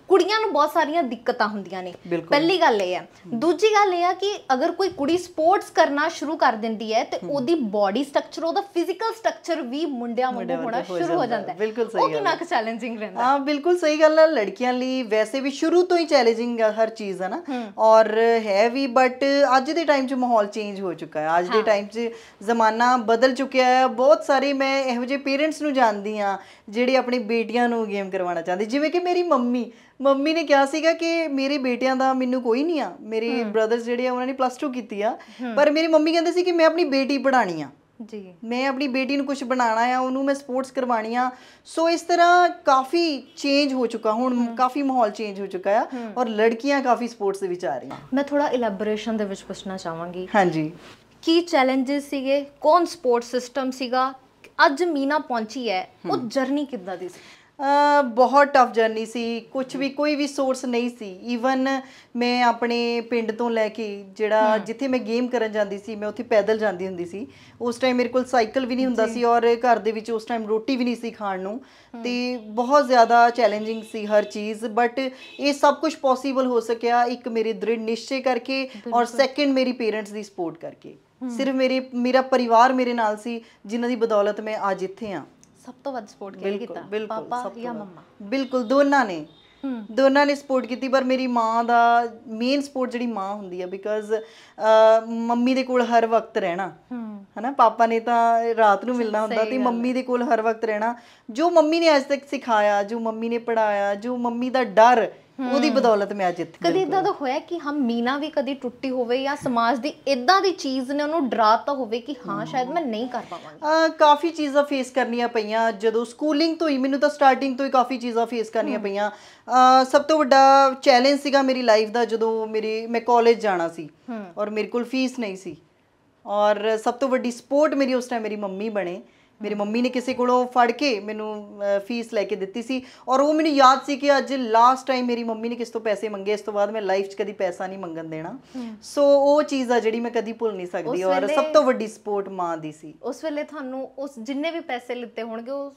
ਕੁੜੀਆਂ ਨੂੰ ਬਹੁਤ ਸਾਰੀਆਂ ਦਿੱਕਤਾਂ ਹੁੰਦੀਆਂ ਨੇ ਪਹਿਲੀ ਗੱਲ ਇਹ ਆ ਦੂਜੀ ਗੱਲ ਇਹ ਆ ਕਿ ਅਗਰ ਕੋਈ ਕੁੜੀ ਸਪੋਰਟਸ ਕਰਨਾ ਸ਼ੁਰੂ ਕਰ ਦਿੰਦੀ ਹੈ ਤੇ ਉਹਦੀ ਬਾਡੀ ਸਟਰਕਚਰ ਉਹਦਾ ਫਿਜ਼ੀਕਲ ਸਟਰਕਚਰ ਵੀ ਮੁੰਡਿਆਂ ਵਾਂਗੂ ਹੋਣਾ ਸ਼ੁਰੂ ਹੋ ਜਾਂਦਾ ਹੈ ਉਹ ਕਿੰਨਾ ਕੁ ਚੈਲੈਂਜਿੰਗ ਰਹਿੰਦਾ ਜਾਂਦਾ ਹਾਂ ਬਿਲਕੁਲ ਸਹੀ ਗੱਲ ਹੈ ਲੜਕੀਆਂ ਲਈ ਵੈਸੇ ਵੀ ਸ਼ੁਰੂ ਤੋਂ ਹੀ ਚੈਲੰਜਿੰਗ ਹਰ ਚੀਜ਼ ਹੈ ਨਾ ਔਰ ਹੈ ਵੀ ਬਟ ਅੱਜ ਦੇ ਟਾਈਮ 'ਚ ਮਾਹੌਲ ਚੇਂਜ ਹੋ ਚੁੱਕਾ ਹੈ ਅੱਜ ਦੇ ਟਾਈਮ 'ਚ ਜ਼ਮਾਨਾ ਬਦਲ ਚੁੱਕਿਆ ਹੈ ਬਹੁਤ ਸਾਰੇ ਮੈਂ ਇਹੋ ਜਿਹੇ ਪੇਰੈਂਟਸ ਨੂੰ ਜਾਣਦੀ ਆ ਜਿਹੜੇ ਆਪਣੀ ਬੇਟੀਆਂ ਨੂੰ ਗੇਮ ਕਰਵਾਉਣਾ ਚਾਹੁੰਦੇ ਜਿਵੇਂ ਕਿ ਮੇਰੀ ਮੰਮੀ ਮੰਮੀ ਨੇ ਕਿਹਾ ਸੀਗਾ ਕਿ ਮੇਰੇ ਬੇਟਿਆਂ ਦਾ ਮੈਨੂੰ ਕੋਈ ਨਹੀਂ ਆ ਮੇਰੇ ਬ੍ਰਦਰਸ ਜਿਹੜੇ ਆ ਉਹਨਾਂ ਨੇ ਪਲੱਸ 2 ਕੀਤੀ ਆ ਪਰ ਮੇਰੀ ਮੰਮੀ ਕਹਿੰਦੇ ਸੀ ਕਿ ਮੈਂ ਆਪਣੀ ਬੇਟੀ ਪੜਾਣੀ ਆ ਜੀ ਮੈਂ ਆਪਣੀ ਬੇਟੀ ਨੂੰ ਕੁਝ ਬਣਾਣਾ ਆ ਉਹਨੂੰ ਮੈਂ ਸਪੋਰਟਸ ਕਰਵਾਣੀ ਆ ਸੋ ਇਸ ਤਰ੍ਹਾਂ ਕਾਫੀ ਚੇਂਜ ਹੋ ਚੁੱਕਾ ਹੁਣ ਕਾਫੀ ਮਾਹੌਲ ਚੇਂਜ ਹੋ ਚੁੱਕਾ ਆ ਔਰ ਲੜਕੀਆਂ ਕਾਫੀ ਸਪੋਰਟਸ ਦੇ ਵਿੱਚ ਆ ਰਹੀਆਂ ਮੈਂ ਥੋੜਾ ਇਲੈਬੋਰੇਸ਼ਨ ਦੇ ਵਿੱਚ ਪੁੱਛਣਾ ਚਾਹਾਂਗੀ ਹਾਂਜੀ ਕੀ ਚੈਲੰਜਸ ਸੀਗੇ ਕੌਣ ਸਪੋਰਟ ਸਿਸਟਮ ਸੀਗਾ ਅੱਜ ਮੀਨਾ ਪਹੁੰਚੀ ਹੈ ਉਹ ਜਰਨੀ ਕਿੱਦਾਂ ਦੀ ਸੀ ਬਹੁਤ ਟਫ ਜਰਨੀ ਸੀ ਕੁਝ ਵੀ ਕੋਈ ਵੀ ਸੋਰਸ ਨਹੀਂ ਸੀ ਈਵਨ ਮੈਂ ਆਪਣੇ ਪਿੰਡ ਤੋਂ ਲੈ ਕੇ ਜਿਹੜਾ ਜਿੱਥੇ ਮੈਂ ਗੇਮ ਕਰਨ ਜਾਂਦੀ ਸੀ ਮੈਂ ਉੱਥੇ ਪੈਦਲ ਜਾਂਦੀ ਹੁੰਦੀ ਸੀ ਉਸ ਟਾਈਮ ਮੇਰੇ ਕੋਲ ਸਾਈਕਲ ਵੀ ਨਹੀਂ ਹੁੰਦਾ ਸੀ ਔਰ ਘਰ ਦੇ ਵਿੱਚ ਉਸ ਟਾਈਮ ਰੋਟੀ ਵੀ ਨਹੀਂ ਸੀ ਖਾਣ ਨੂੰ ਤੇ ਬਹੁਤ ਜ਼ਿਆਦਾ ਚੈਲੰਜਿੰਗ ਸੀ ਹਰ ਚੀਜ਼ ਬਟ ਇਹ ਸਭ ਕੁਝ ਪੋਸੀਬਲ ਹੋ ਸਕਿਆ ਇੱਕ ਮੇਰੇ ਦ੍ਰਿੜ ਨਿਸ਼ਚੇ ਕਰਕੇ ਔਰ ਸੈਕਿੰਡ ਮੇਰੀ ਪੇਰੈਂਟਸ ਦੀ ਸਪੋਰਟ ਕਰਕੇ ਸਿਰਫ ਮੇਰੇ ਮੇਰਾ ਪਰਿਵਾਰ ਮੇਰੇ ਨਾਲ ਸੀ ਜਿਨ੍ਹਾਂ ਦੀ ਬਦੌਲਤ ਮੈਂ ਅੱਜ ਇੱਥੇ ਆ ਸਭ ਤੋਂ ਵੱਧ ਸਪੋਰਟ ਕਿਹਨੇ ਕੀਤਾ ਪਾਪਾ ਜਾਂ ਮੰਮਾ ਬਿਲਕੁਲ ਦੋਨਾਂ ਨੇ ਦੋਨਾਂ ਨੇ ਸਪੋਰਟ ਕੀਤੀ ਪਰ ਮੇਰੀ ਮਾਂ ਦਾ ਮੇਨ ਸਪੋਰਟ ਜਿਹੜੀ ਮਾਂ ਹੁੰਦੀ ਆ ਬਿਕਾਜ਼ ਮੰਮੀ ਦੇ ਕੋਲ ਹਰ ਵਕਤ ਰਹਿਣਾ ਹਨਾ ਪਾਪਾ ਨੇ ਤਾਂ ਰਾਤ ਨੂੰ ਮਿਲਣਾ ਹੁੰਦਾ ਤੇ ਮੰਮੀ ਦੇ ਕੋਲ ਹਰ ਵਕਤ ਰਹਿਣਾ ਜੋ ਮੰਮੀ ਨੇ ਅੱਜ ਤੱਕ ਸਿਖਾਇਆ ਜੋ ਮੰਮੀ ਨੇ ਪੜਾਇਆ ਜੋ ਮੰਮੀ ਦਾ ਡਰ ਉਹਦੀ ਬਦੌਲਤ ਮੈਂ ਅੱਜ ਇੱਥੇ ਕਦੀ ਇਦਾਂ ਦਾ ਹੋਇਆ ਕਿ ਹਮ ਮੀਨਾ ਵੀ ਕਦੀ ਟੁੱਟੀ ਹੋਵੇ ਜਾਂ ਸਮਾਜ ਦੀ ਇਦਾਂ ਦੀ ਚੀਜ਼ ਨੇ ਉਹਨੂੰ ਡਰਾਤਾ ਹੋਵੇ ਕਿ ਹਾਂ ਸ਼ਾਇਦ ਮੈਂ ਨਹੀਂ ਕਰ ਪਾਵਾਂਗੀ ਕਾਫੀ ਚੀਜ਼ਾਂ ਫੇਸ ਕਰਨੀਆਂ ਪਈਆਂ ਜਦੋਂ ਸਕੂਲਿੰਗ ਤੋਂ ਹੀ ਮੈਨੂੰ ਤਾਂ ਸਟਾਰਟਿੰਗ ਤੋਂ ਹੀ ਕਾਫੀ ਚੀਜ਼ਾਂ ਫੇਸ ਕਰਨੀਆਂ ਪਈਆਂ ਸਭ ਤੋਂ ਵੱਡਾ ਚੈਲੰਜ ਸੀਗਾ ਮੇਰੀ ਲਾਈਫ ਦਾ ਜਦੋਂ ਮੇਰੀ ਮੈਂ ਕਾਲਜ ਜਾਣਾ ਸੀ ਔਰ ਮੇਰੇ ਕੋਲ ਫੀਸ ਨਹੀਂ ਸੀ ਔਰ ਸਭ ਤੋਂ ਵੱਡੀ ਸਪੋਰਟ ਮੇਰੀ ਉਸ ਟਾਈਮ ਮੇਰੀ ਮੰਮੀ ਬਣੇ ਮੇਰੀ ਮੰਮੀ ਨੇ ਕਿਸੇ ਕੋਲੋਂ ਫੜ ਕੇ ਮੈਨੂੰ ਫੀਸ ਲੈ ਕੇ ਦਿੱਤੀ ਸੀ ਔਰ ਉਹ ਮੈਨੂੰ ਯਾਦ ਸੀ ਕਿ ਅੱਜ ਲਾਸਟ ਟਾਈਮ ਮੇਰੀ ਮੰਮੀ ਨੇ ਕਿਸ ਤੋਂ ਪੈਸੇ ਮੰਗੇ ਇਸ ਤੋਂ ਬਾਅਦ ਮੈਂ ਲਾਈਫ 'ਚ ਕਦੀ ਪੈਸਾ ਨਹੀਂ ਮੰਗਣ ਦੇਣਾ ਸੋ ਉਹ ਚੀਜ਼ ਆ ਜਿਹੜੀ ਮੈਂ ਕਦੀ ਭੁੱਲ ਨਹੀਂ ਸਕਦੀ ਔਰ ਸਭ ਤੋਂ ਵੱਡੀ ਸਪੋਰਟ ਮਾਂ ਦੀ ਸੀ ਉਸ ਵੇਲੇ ਤੁਹਾਨੂੰ ਉਸ ਜਿੰਨੇ ਵੀ ਪੈਸੇ ਲਿੱਤੇ ਹੋਣਗੇ ਉਹ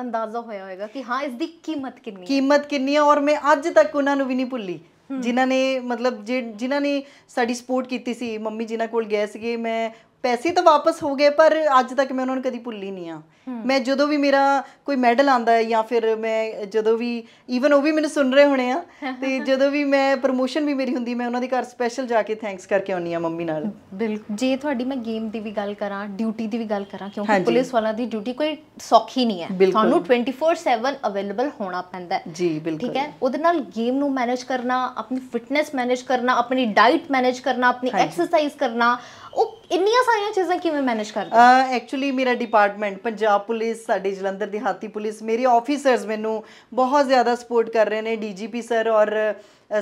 ਅੰਦਾਜ਼ਾ ਹੋਇਆ ਹੋਵੇਗਾ ਕਿ ਹਾਂ ਇਸ ਦੀ ਕੀਮਤ ਕਿੰਨੀ ਹੈ ਕੀਮਤ ਕਿੰਨੀ ਹੈ ਔਰ ਮੈਂ ਅੱਜ ਤੱਕ ਉਹਨਾਂ ਨੂੰ ਵੀ ਨਹੀਂ ਭੁੱਲੀ ਜਿਨ੍ਹਾਂ ਨੇ ਮਤਲਬ ਜਿਨ੍ਹਾਂ ਨੇ ਸਾਡੀ ਸਪੋਰਟ ਕੀਤੀ ਸੀ ਮੰਮੀ ਜਿਨ੍ਹਾਂ ਕੋਲ ਗਏ ਸੀਗੇ ਮੈਂ ਪੈਸੇ ਤਾਂ ਵਾਪਸ ਹੋ ਗਏ ਪਰ ਅੱਜ ਤੱਕ ਮੈਂ ਉਹਨਾਂ ਨੂੰ ਕਦੀ ਭੁੱਲੀ ਨਹੀਂ ਆ ਮੈਂ ਜਦੋਂ ਵੀ ਮੇਰਾ ਕੋਈ ਮੈਡਲ ਆਂਦਾ ਹੈ ਜਾਂ ਫਿਰ ਮੈਂ ਜਦੋਂ ਵੀ ਈਵਨ ਉਹ ਵੀ ਮੈਨੂੰ ਸੁਣ ਰਹੇ ਹੋਣੇ ਆ ਤੇ ਜਦੋਂ ਵੀ ਮੈਂ ਪ੍ਰੋਮੋਸ਼ਨ ਵੀ ਮੇਰੀ ਹੁੰਦੀ ਮੈਂ ਉਹਨਾਂ ਦੇ ਘਰ ਸਪੈਸ਼ਲ ਜਾ ਕੇ ਥੈਂਕਸ ਕਰਕੇ ਆਉਣੀ ਆ ਮੰਮੀ ਨਾਲ ਬਿਲਕੁਲ ਜੇ ਤੁਹਾਡੀ ਮੈਂ ਗੇਮ ਦੀ ਵੀ ਗੱਲ ਕਰਾਂ ਡਿਊਟੀ ਦੀ ਵੀ ਗੱਲ ਕਰਾਂ ਕਿਉਂਕਿ ਪੁਲਿਸ ਵਾਲਾ ਦੀ ਡਿਊਟੀ ਕੋਈ ਸੌਖੀ ਨਹੀਂ ਹੈ ਤੁਹਾਨੂੰ 24/7 ਅਵੇਲੇਬਲ ਹੋਣਾ ਪੈਂਦਾ ਹੈ ਜੀ ਬਿਲਕੁਲ ਠੀਕ ਹੈ ਉਹਦੇ ਨਾਲ ਗੇਮ ਨੂੰ ਮੈਨੇਜ ਕਰਨਾ ਆਪਣੀ ਫਿਟਨੈਸ ਮੈਨੇਜ ਕਰਨਾ ਆਪਣੀ ਡਾਈਟ ਮੈਨੇਜ ਕਰਨਾ ਆਪਣੀ ਐਕਸਰਸਾਈਜ਼ ਕਰਨਾ ਉਹ ਇੰਨੀਆਂ ਸਾਰੀਆਂ ਚੀਜ਼ਾਂ ਕਿਵੇਂ ਮੈਨੇਜ ਕਰਦੇ ਆ ਐਕਚੁਅਲੀ ਮੇਰਾ ਡਿਪਾਰਟਮੈਂਟ ਪੰਜਾਬ ਪੁਲਿਸ ਸਾਡੇ ਜਲੰਧਰ ਦੀ ਹਾਤੀ ਪੁਲਿਸ ਮੇਰੇ ਆਫੀਸਰਸ ਮੈਨੂੰ ਬਹੁਤ ਜ਼ਿਆਦਾ ਸਪੋਰਟ ਕਰ ਰਹੇ ਨੇ ਡੀਜੀਪੀ ਸਰ ਔਰ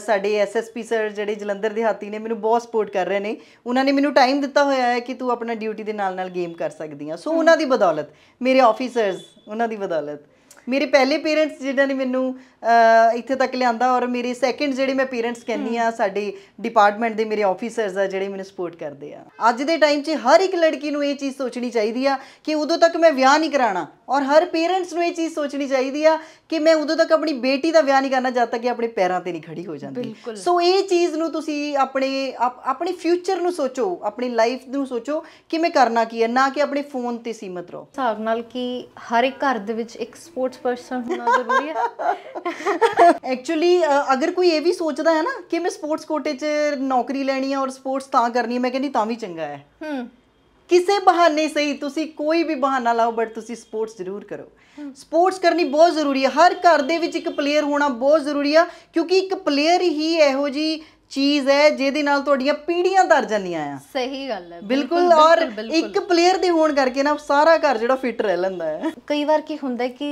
ਸਾਡੇ ਐਸਐਸਪੀ ਸਰ ਜਿਹੜੇ ਜਲੰਧਰ ਦੇ ਹਾਤੀ ਨੇ ਮੈਨੂੰ ਬਹੁਤ ਸਪੋਰਟ ਕਰ ਰਹੇ ਨੇ ਉਹਨਾਂ ਨੇ ਮੈਨੂੰ ਟਾਈਮ ਦਿੱਤਾ ਹੋਇਆ ਹੈ ਕਿ ਤੂੰ ਆਪਣਾ ਡਿਊਟੀ ਦੇ ਨਾਲ ਨਾਲ ਗੇਮ ਕਰ ਸਕਦੀ ਆ ਸੋ ਉਹਨਾਂ ਦੀ ਬਦੌਲਤ ਮੇਰੇ ਆਫੀਸਰਸ ਉਹਨਾਂ ਦੀ ਬਦੌਲਤ ਮੇਰੇ ਪਹਿਲੇ ਪੇਰੈਂਟਸ ਜਿਨ੍ਹਾਂ ਨੇ ਮੈਨੂੰ ਇੱਥੇ ਤੱਕ ਲਿਆਂਦਾ ਔਰ ਮੇਰੀ ਸੈਕਿੰਡ ਜਿਹੜੀ ਮੈਂ ਪੇਰੈਂਟਸ ਕਹਿੰਨੀ ਆ ਸਾਡੀ ਡਿਪਾਰਟਮੈਂਟ ਦੇ ਮੇਰੇ ਆਫੀਸਰਸ ਆ ਜਿਹੜੇ ਮੈਨੂੰ ਸਪੋਰਟ ਕਰਦੇ ਆ ਅੱਜ ਦੇ ਟਾਈਮ 'ਚ ਹਰ ਇੱਕ ਲੜਕੀ ਨੂੰ ਇਹ ਚੀਜ਼ ਸੋਚਣੀ ਚਾਹੀਦੀ ਆ ਕਿ ਉਦੋਂ ਤੱਕ ਮੈਂ ਵਿਆਹ ਨਹੀਂ ਕਰਾਣਾ ਔਰ ਹਰ ਪੇਰੈਂਟਸ ਨੂੰ ਇਹ ਚੀਜ਼ ਸੋਚਣੀ ਚਾਹੀਦੀ ਆ ਕਿ ਮੈਂ ਉਦੋਂ ਤੱਕ ਆਪਣੀ ਬੇਟੀ ਦਾ ਵਿਆਹ ਨਹੀਂ ਕਰਨਾ ਜਦ ਤੱਕ ਕਿ ਆਪਣੇ ਪੈਰਾਂ ਤੇ ਨਹੀਂ ਖੜੀ ਹੋ ਜਾਂਦੀ ਸੋ ਇਹ ਚੀਜ਼ ਨੂੰ ਤੁਸੀਂ ਆਪਣੇ ਆਪਣੇ ਫਿਊਚਰ ਨੂੰ ਸੋਚੋ ਆਪਣੀ ਲਾਈਫ ਨੂੰ ਸੋਚੋ ਕਿ ਮੈਂ ਕਰਨਾ ਕੀ ਹੈ ਨਾ ਕਿ ਆਪਣੇ ਫੋਨ ਤੇ ਸੀਮਤ ਰਹੋ ਹਿਸਾਬ ਨਾਲ ਕਿ ਹਰ ਇੱਕ ਘਰ ਦੇ ਵਿੱਚ ਇੱਕ ਸਪੋਰਟਸ ਪਰਸਨ ਹੋਣਾ ਜ਼ਰੂਰੀ ਹੈ ਐਕਚੁਅਲੀ ਅਗਰ ਕੋਈ ਇਹ ਵੀ ਸੋਚਦਾ ਹੈ ਨਾ ਕਿ ਮੈਂ ਸਪੋਰਟਸ ਕੋਟੇ 'ਚ ਨੌਕਰੀ ਲੈਣੀ ਹੈ ਔਰ ਸਪੋਰਟਸ ਤਾਂ ਕਰਨੀ ਹੈ ਮੈਂ ਕਹਿੰਦੀ ਤਾਂ ਵੀ ਚੰਗਾ ਹੈ ਹੂੰ ਕਿਸੇ ਬਹਾਨੇ ਸਹੀ ਤੁਸੀਂ ਕੋਈ ਵੀ ਬਹਾਨਾ ਲਾਓ ਬਟ ਤੁਸੀਂ ਸਪੋਰਟਸ ਜ਼ਰੂਰ ਕਰੋ ਸਪੋਰਟਸ ਕਰਨੀ ਬਹੁਤ ਜ਼ਰੂਰੀ ਹੈ ਹਰ ਘਰ ਦੇ ਵਿੱਚ ਇੱਕ ਪਲੇਅਰ ਹੋਣਾ ਬਹੁਤ ਜ਼ਰੂਰੀ ਆ ਕਿਉਂਕਿ ਇੱਕ ਪਲੇਅਰ ਹੀ ਇਹੋ ਜੀ ਚੀਜ਼ ਹੈ ਜਿਹਦੇ ਨਾਲ ਤੁਹਾਡੀਆਂ ਪੀੜੀਆਂ ਤਰ ਜਾਂਦੀਆਂ ਆ ਸਹੀ ਗੱਲ ਹੈ ਬਿਲਕੁਲ ਔਰ ਇੱਕ ਪਲੇਅਰ ਦੇ ਹੋਣ ਕਰਕੇ ਨਾ ਸਾਰਾ ਘਰ ਜਿਹੜਾ ਫਿੱਟ ਰਹਿ ਲੈਂਦਾ ਹੈ ਕਈ ਵਾਰ ਕੀ ਹੁੰਦਾ ਕਿ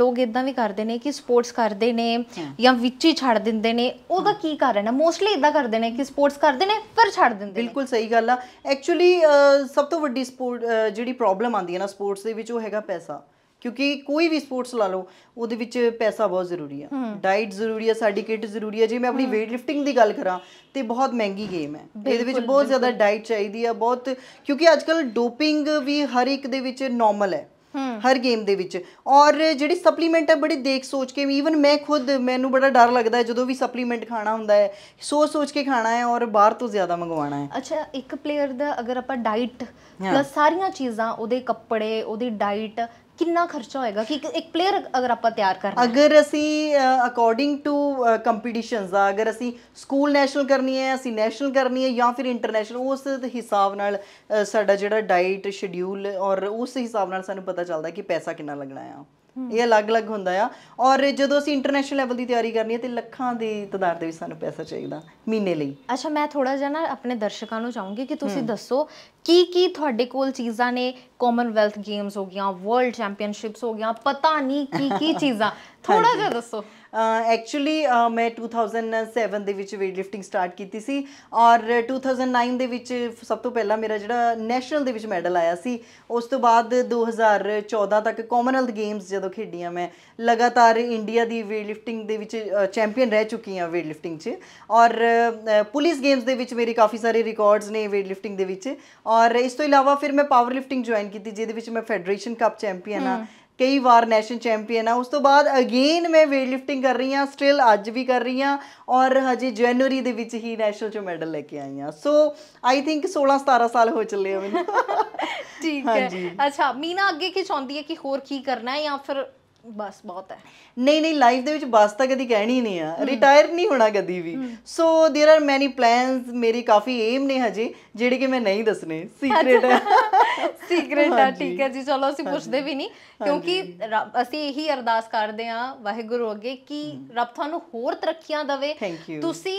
ਲੋਕ ਇਦਾਂ ਵੀ ਕਰਦੇ ਨੇ ਕਿ ਸਪੋਰਟਸ ਕਰਦੇ ਨੇ ਜਾਂ ਵਿੱਚ ਹੀ ਛੱਡ ਦਿੰਦੇ ਨੇ ਉਹਦਾ ਕੀ ਕਾਰਨ ਹੈ ਮੋਸਟਲੀ ਇਦਾਂ ਕਰਦੇ ਨੇ ਕਿ ਸਪੋਰਟਸ ਕਰਦੇ ਨੇ ਪਰ ਛੱਡ ਦਿੰਦੇ ਨੇ ਬਿਲਕੁਲ ਸਹੀ ਗੱਲ ਆ ਐਕਚੁਅਲੀ ਸਭ ਤੋਂ ਵੱਡੀ ਸਪੋਰਟ ਜਿਹੜੀ ਪ੍ਰੋਬਲਮ ਆਉਂਦੀ ਹੈ ਨਾ ਸਪੋਰਟਸ ਦੇ ਵਿੱਚ ਉਹ ਹੈਗਾ ਪੈਸਾ ਕਿਉਂਕਿ ਕੋਈ ਵੀ ਸਪੋਰਟਸ ਲਾ ਲਓ ਉਹਦੇ ਵਿੱਚ ਪੈਸਾ ਬਹੁਤ ਜ਼ਰੂਰੀ ਆ ਡਾਈਟ ਜ਼ਰੂਰੀ ਆ ਸਾਡੀ ਕਿਟ ਜ਼ਰੂਰੀ ਆ ਜੇ ਮੈਂ ਆਪਣੀ weight lifting ਦੀ ਗੱਲ ਕਰਾਂ ਤੇ ਬਹੁਤ ਮਹਿੰਗੀ ਗੇਮ ਹੈ ਇਹਦੇ ਵਿੱਚ ਬਹੁਤ ਜ਼ਿਆਦਾ ਡਾਈਟ ਚਾਹੀਦੀ ਆ ਬਹੁਤ ਕਿਉਂਕਿ ਅੱਜਕੱਲ ਡੋਪਿੰਗ ਵੀ ਹਰ ਇੱਕ ਦੇ ਵਿੱਚ ਨਾਰਮਲ ਹੈ ਹਰ ਗੇਮ ਦੇ ਵਿੱਚ ਔਰ ਜਿਹੜੀ ਸਪਲੀਮੈਂਟ ਹੈ ਬੜੀ ਦੇਖ ਸੋਚ ਕੇ ਈਵਨ ਮੈਂ ਖੁਦ ਮੈਨੂੰ ਬੜਾ ਡਰ ਲੱਗਦਾ ਹੈ ਜਦੋਂ ਵੀ ਸਪਲੀਮੈਂਟ ਖਾਣਾ ਹੁੰਦਾ ਹੈ ਸੋਚ ਸੋਚ ਕੇ ਖਾਣਾ ਹੈ ਔਰ ਬਾਹਰ ਤੋਂ ਜ਼ਿਆਦਾ ਮੰਗਵਾਉਣਾ ਹੈ ਅੱਛਾ ਇੱਕ ਪਲੇਅਰ ਦਾ ਅਗਰ ਆਪਾਂ ਡਾਈਟ ਪਲਸ ਸਾਰੀਆਂ ਚੀਜ਼ਾਂ ਉਹਦੇ ਕੱਪੜੇ ਉਹਦੀ ਡਾਈਟ ਕਿੰਨਾ ਖਰਚਾ ਹੋਏਗਾ ਕਿ ਇੱਕ ਪਲੇਅਰ ਅਗਰ ਆਪਾਂ ਤਿਆਰ ਕਰਨਾ ਅਗਰ ਅਸੀਂ ਅਕੋਰਡਿੰਗ ਟੂ ਕੰਪੀਟੀਸ਼ਨਸ ਦਾ ਅਗਰ ਅਸੀਂ ਸਕੂਲ ਨੈਸ਼ਨਲ ਕਰਨੀ ਹੈ ਅਸੀਂ ਨੈਸ਼ਨਲ ਕਰਨੀ ਹੈ ਜਾਂ ਫਿਰ ਇੰਟਰਨੈਸ਼ਨਲ ਉਸ ਹਿਸਾਬ ਨਾਲ ਸਾਡਾ ਜਿਹੜਾ ਡਾਈਟ ਸ਼ਡਿਊਲ ਔਰ ਉਸ ਹਿਸਾਬ ਨਾਲ ਸਾਨੂੰ ਪਤਾ ਚੱਲਦਾ ਕਿ ਪੈਸਾ ਕਿੰਨਾ ਲੱਗਣਾ ਆ ਇਹ ਅਲੱਗ-ਅਲੱਗ ਹੁੰਦਾ ਆ ਔਰ ਜਦੋਂ ਅਸੀਂ ਇੰਟਰਨੈਸ਼ਨਲ ਲੈਵਲ ਦੀ ਤਿਆਰੀ ਕਰਨੀ ਹੈ ਤੇ ਲੱਖਾਂ ਦੀ ਤਦਾਰ ਦੇ ਵਿੱਚ ਸਾਨੂੰ ਪੈਸਾ ਚਾਹੀਦਾ ਮਹੀਨੇ ਲਈ ਅੱਛਾ ਮੈਂ ਥੋੜਾ ਜਿਹਾ ਨਾ ਆਪਣੇ ਦਰਸ਼ਕਾਂ ਨੂੰ ਚਾਹੂੰਗੀ ਕਿ ਤੁਸੀਂ ਦੱਸੋ ਕੀ ਕੀ ਤੁਹਾਡੇ ਕੋਲ ਚੀਜ਼ਾਂ ਨੇ ਕਾਮਨਵੈਲਥ ਗੇਮਸ ਹੋ ਗਈਆਂ ਵਰਲਡ ਚੈਂਪੀਅਨਸ਼ਿਪਸ ਹੋ ਗਈਆਂ ਪਤਾ ਨਹੀਂ ਕੀ ਕੀ ਚੀਜ਼ਾਂ ਥੋੜਾ ਜਿਹਾ ਦੱਸੋ ਐਕਚੁਅਲੀ ਮੈਂ 2007 ਦੇ ਵਿੱਚ weight lifting ਸਟਾਰਟ ਕੀਤੀ ਸੀ ਔਰ 2009 ਦੇ ਵਿੱਚ ਸਭ ਤੋਂ ਪਹਿਲਾਂ ਮੇਰਾ ਜਿਹੜਾ ਨੈਸ਼ਨਲ ਦੇ ਵਿੱਚ ਮੈਡਲ ਆਇਆ ਸੀ ਉਸ ਤੋਂ ਬਾਅਦ 2014 ਤੱਕ ਕਾਮਨਵੈਲਥ ਗੇਮਸ ਜਦੋਂ ਖੇਡੀਆਂ ਮੈਂ ਲਗਾਤਾਰ ਇੰਡੀਆ ਦੀ weight lifting ਦੇ ਵਿੱਚ ਚੈਂਪੀਅਨ ਰਹਿ ਚੁੱਕੀ ਹਾਂ weight lifting 'ਚ ਔਰ ਪੁਲਿਸ ਗੇਮਸ ਦੇ ਵਿੱਚ ਮੇਰੇ ਕਾਫੀ ਸਾਰੇ ਰਿਕਾਰਡਸ ਨੇ weight lifting ਦੇ ਵਿੱਚ ਔਰ ਇਸ ਤੋਂ ਇਲਾਵਾ ਫਿਰ ਮੈਂ ਪਾਵਰ ਲਿਫਟਿੰਗ ਜੁਆਇਨ ਕੀਤੀ ਜਿਹਦੇ ਵਿੱਚ ਮੈਂ ਫੈਡਰੇਸ਼ਨ ਕੱਪ ਚੈਂਪੀਅਨ ਆ ਕਈ ਵਾਰ ਨੈਸ਼ਨਲ ਚੈਂਪੀਅਨ ਆ ਉਸ ਤੋਂ ਬਾਅਦ ਅਗੇਨ ਮੈਂ weight lifting ਕਰ ਰਹੀ ਆ ਸਟਿਲ ਅੱਜ ਵੀ ਕਰ ਰਹੀ ਆ ਔਰ ਹਜੇ ਜਨੂਅਰੀ ਦੇ ਵਿੱਚ ਹੀ ਨੈਸ਼ਨਲ ਚ ਮੈਡਲ ਲੈ ਕੇ ਆਈ ਆ ਸੋ ਆਈ ਥਿੰਕ 16 17 ਸਾਲ ਹੋ ਚੱਲੇ ਆ ਮੈਨੂੰ ਠੀਕ ਹੈ ਅੱਛਾ ਮੀਨਾ ਅੱਗੇ ਕੀ ਚਾਹੁੰਦੀ ਹੈ ਕਿ ਹੋਰ ਕੀ ਕਰਨਾ ਹੈ ਜਾਂ ਫਿਰ ਬਸ ਬਹੁਤ ਹੈ ਨਹੀਂ ਨਹੀਂ ਲਾਈਫ ਦੇ ਵਿੱਚ ਬਸ ਤਾਂ ਕਦੀ ਕਹਿਣੀ ਨਹੀਂ ਆ ਰਿਟਾਇਰ ਨਹੀਂ ਹੋਣਾ ਕਦੀ ਵੀ so there are many plans ਮੇਰੇ ਕਾਫੀ ਏਮ ਨੇ ਹਜੇ ਜਿਹੜੇ ਕਿ ਮੈਂ ਨਹੀਂ ਦੱਸਨੇ ਸੀਕ੍ਰੇਟ ਹੈ ਸੀਕ੍ਰੇਟ ਆ ਠੀਕ ਹੈ ਜੀ ਚਲੋ ਅਸੀਂ ਪੁੱਛਦੇ ਵੀ ਨਹੀਂ ਕਿਉਂਕਿ ਅਸੀਂ ਇਹੀ ਅਰਦਾਸ ਕਰਦੇ ਆ ਵਾਹਿਗੁਰੂ ਅੱਗੇ ਕਿ ਰੱਬ ਤੁਹਾਨੂੰ ਹੋਰ ਤਰੱਕੀਆਂ ਦਵੇ ਤੁਸੀਂ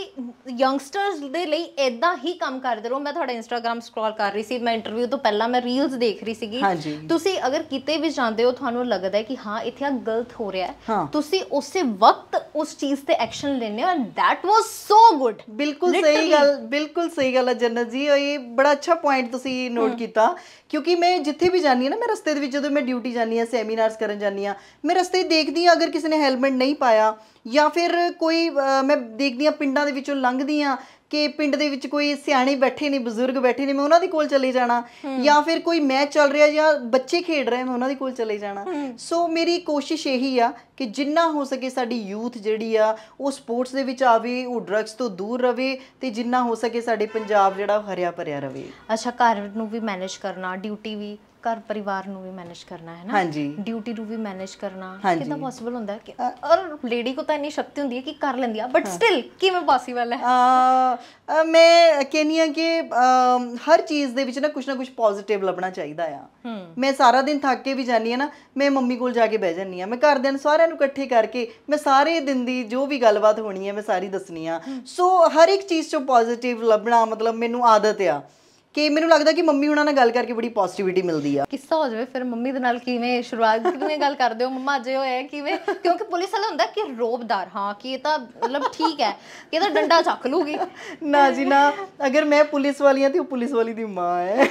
ਯੰਗਸਟਰਸ ਦੇ ਲਈ ਐਦਾਂ ਹੀ ਕੰਮ ਕਰਦੇ ਰਹੋ ਮੈਂ ਤੁਹਾਡਾ ਇੰਸਟਾਗ੍ਰam ਸਕਰੋਲ ਕਰ ਰਹੀ ਸੀ ਮੈਂ ਇੰਟਰਵਿਊ ਤੋਂ ਪਹਿਲਾਂ ਮੈਂ ਰੀਲਸ ਦੇਖ ਰਹੀ ਸੀਗੀ ਤੁਸੀਂ ਅਗਰ ਕਿਤੇ ਵੀ ਜਾਂਦੇ ਹੋ ਤੁਹਾਨੂੰ ਲੱਗਦਾ ਹੈ ਕਿ ਹਾਂ ਇੱਥੇ ਆ ਗਲਤ ਹੋ ਰਿਹਾ ਹੈ ਤੁਸੀਂ ਉਸੇ ਵਕਤ ਉਸ ਚੀਜ਼ ਤੇ ਐਕਸ਼ਨ ਲੈਣੇ ਹੋ and that was so good ਬਿਲਕੁਲ ਸਹੀ ਗੱਲ ਬਿਲਕੁਲ ਸਹੀ ਗੱਲ ਹੈ ਜਨਨ ਜੀ ਇਹ ਬੜਾ ਅੱਛਾ ਪੁਆਇੰਟ ਤੁਸੀਂ ਨੋਟ ਕੀਤਾ ਕਿਉਂਕਿ ਮੈਂ ਜਿੱਥੇ ਵੀ ਜਾਂਦੀ ਹਾਂ ਨਾ ਮੈਂ ਰਸਤੇ ਦੇ ਵਿੱਚ ਜਦੋਂ ਮੈਂ ਡਿਊਟੀ ਜਾਂਦੀ ਹਾਂ ਸੈਮੀਨਾਰਸ ਕਰਨ ਜਾਂਦੀ ਹਾਂ ਮੈਂ ਰਸਤੇ ਦੇਖਦੀ ਹਾਂ ਅਗਰ ਕਿਸੇ ਨੇ ਹੈਲਮਟ ਨਹੀਂ ਪਾਇਆ ਜਾਂ ਫਿਰ ਕੋਈ ਮੈਂ ਦੇਖਦੀ ਹਾਂ ਪਿੰਡਾਂ ਦੇ ਵਿੱਚੋਂ ਲੰਘਦੀ ਹਾਂ ਕਿ ਪਿੰਡ ਦੇ ਵਿੱਚ ਕੋਈ ਸਿਆਣੀ ਬੈਠੇ ਨੇ ਬਜ਼ੁਰਗ ਬੈਠੇ ਨੇ ਮੈਂ ਉਹਨਾਂ ਦੇ ਕੋਲ ਚਲੇ ਜਾਣਾ ਜਾਂ ਫਿਰ ਕੋਈ ਮੈਚ ਚੱਲ ਰਿਹਾ ਜਾਂ ਬੱਚੇ ਖੇਡ ਰਹੇ ਮੈਂ ਉਹਨਾਂ ਦੇ ਕੋਲ ਚਲੇ ਜਾਣਾ ਸੋ ਮੇਰੀ ਕੋਸ਼ਿਸ਼ ਇਹੀ ਆ ਕਿ ਜਿੰਨਾ ਹੋ ਸਕੇ ਸਾਡੀ ਯੂਥ ਜਿਹੜੀ ਆ ਉਹ ਸਪੋਰਟਸ ਦੇ ਵਿੱਚ ਆਵੇ ਉਹ ਡਰੱਗਸ ਤੋਂ ਦੂਰ ਰਵੇ ਤੇ ਜਿੰਨਾ ਹੋ ਸਕੇ ਸਾਡੇ ਪੰਜਾਬ ਜਿਹੜਾ ਹਰਿਆ ਭਰਿਆ ਰਵੇ ਅੱਛਾ ਘਰ ਨੂੰ ਵੀ ਮੈਨੇਜ ਕਰਨਾ ਡਿਊਟੀ ਵੀ ਘਰ ਪਰਿਵਾਰ ਨੂੰ ਵੀ ਮੈਨੇਜ ਕਰਨਾ ਹੈ ਨਾ ਹਾਂਜੀ ਡਿਊਟੀ ਨੂੰ ਵੀ ਮੈਨੇਜ ਕਰਨਾ ਤਾਂ ਪੋਸੀਬਲ ਹੁੰਦਾ ਹੈ ਕਿ ਔਰ ਲੇਡੀ ਕੋ ਤਾਂ ਇਨੀ ਸ਼ਕਤੀ ਹੁੰਦੀ ਹੈ ਕਿ ਕਰ ਲੈਂਦੀ ਆ ਬਟ ਸਟਿਲ ਕਿਵੇਂ ਪੋਸੀਬਲ ਹੈ ਮੈਂ ਕਹਿੰਨੀ ਆ ਕਿ ਹਰ ਚੀਜ਼ ਦੇ ਵਿੱਚ ਨਾ ਕੁਝ ਨਾ ਕੁਝ ਪੋਜ਼ਿਟਿਵ ਲੱਭਣਾ ਚਾਹੀਦਾ ਆ ਮੈਂ ਸਾਰਾ ਦਿਨ ਥੱਕ ਕੇ ਵੀ ਜਾਨੀ ਆ ਨਾ ਮੈਂ ਮੰਮੀ ਕੋਲ ਜਾ ਕੇ ਬਹਿ ਜਾਨੀ ਆ ਮੈਂ ਘਰ ਦੇ ਸਾਰਿਆਂ ਨੂੰ ਇਕੱਠੇ ਕਰਕੇ ਮੈਂ ਸਾਰੇ ਦਿਨ ਦੀ ਜੋ ਵੀ ਗੱਲਬਾਤ ਹੋਣੀ ਹੈ ਮੈਂ ਸਾਰੀ ਦੱਸਣੀ ਆ ਸੋ ਹਰ ਇੱਕ ਚੀਜ਼ ਚੋਂ ਪੋਜ਼ਿਟਿਵ ਲੱਭਣਾ ਮਤਲਬ ਮੈਨੂੰ ਆਦਤ ਆ ਕਿ ਮੈਨੂੰ ਲੱਗਦਾ ਕਿ ਮੰਮੀ ਉਹਨਾਂ ਨਾਲ ਗੱਲ ਕਰਕੇ ਬੜੀ ਪੋਜ਼ਿਟਿਵਿਟੀ ਮਿਲਦੀ ਆ ਕਿੱਸਾ ਹੋ ਜਾਵੇ ਫਿਰ ਮੰਮੀ ਦੇ ਨਾਲ ਕਿਵੇਂ ਸ਼ੁਰੂਆਤ ਕਿਵੇਂ ਗੱਲ ਕਰਦੇ ਹੋ ਮਮਾ ਜੇ ਹੋਇਆ ਕਿਵੇਂ ਕਿਉਂਕਿ ਪੁਲਿਸ ਵਾਲਾ ਹੁੰਦਾ ਕਿ ਰੋਬਦਾਰ ਹਾਂ ਕਿ ਇਹ ਤਾਂ ਮਤਲਬ ਠੀਕ ਹੈ ਇਹ ਤਾਂ ਡੰਡਾ ਚੱਕ ਲੂਗੀ ਨਾ ਜੀ ਨਾ ਅਗਰ ਮੈਂ ਪੁਲਿਸ ਵਾਲੀ ਆ ਤੇ ਉਹ ਪੁਲਿਸ ਵਾਲੀ ਦੀ ਮਾਂ ਹੈ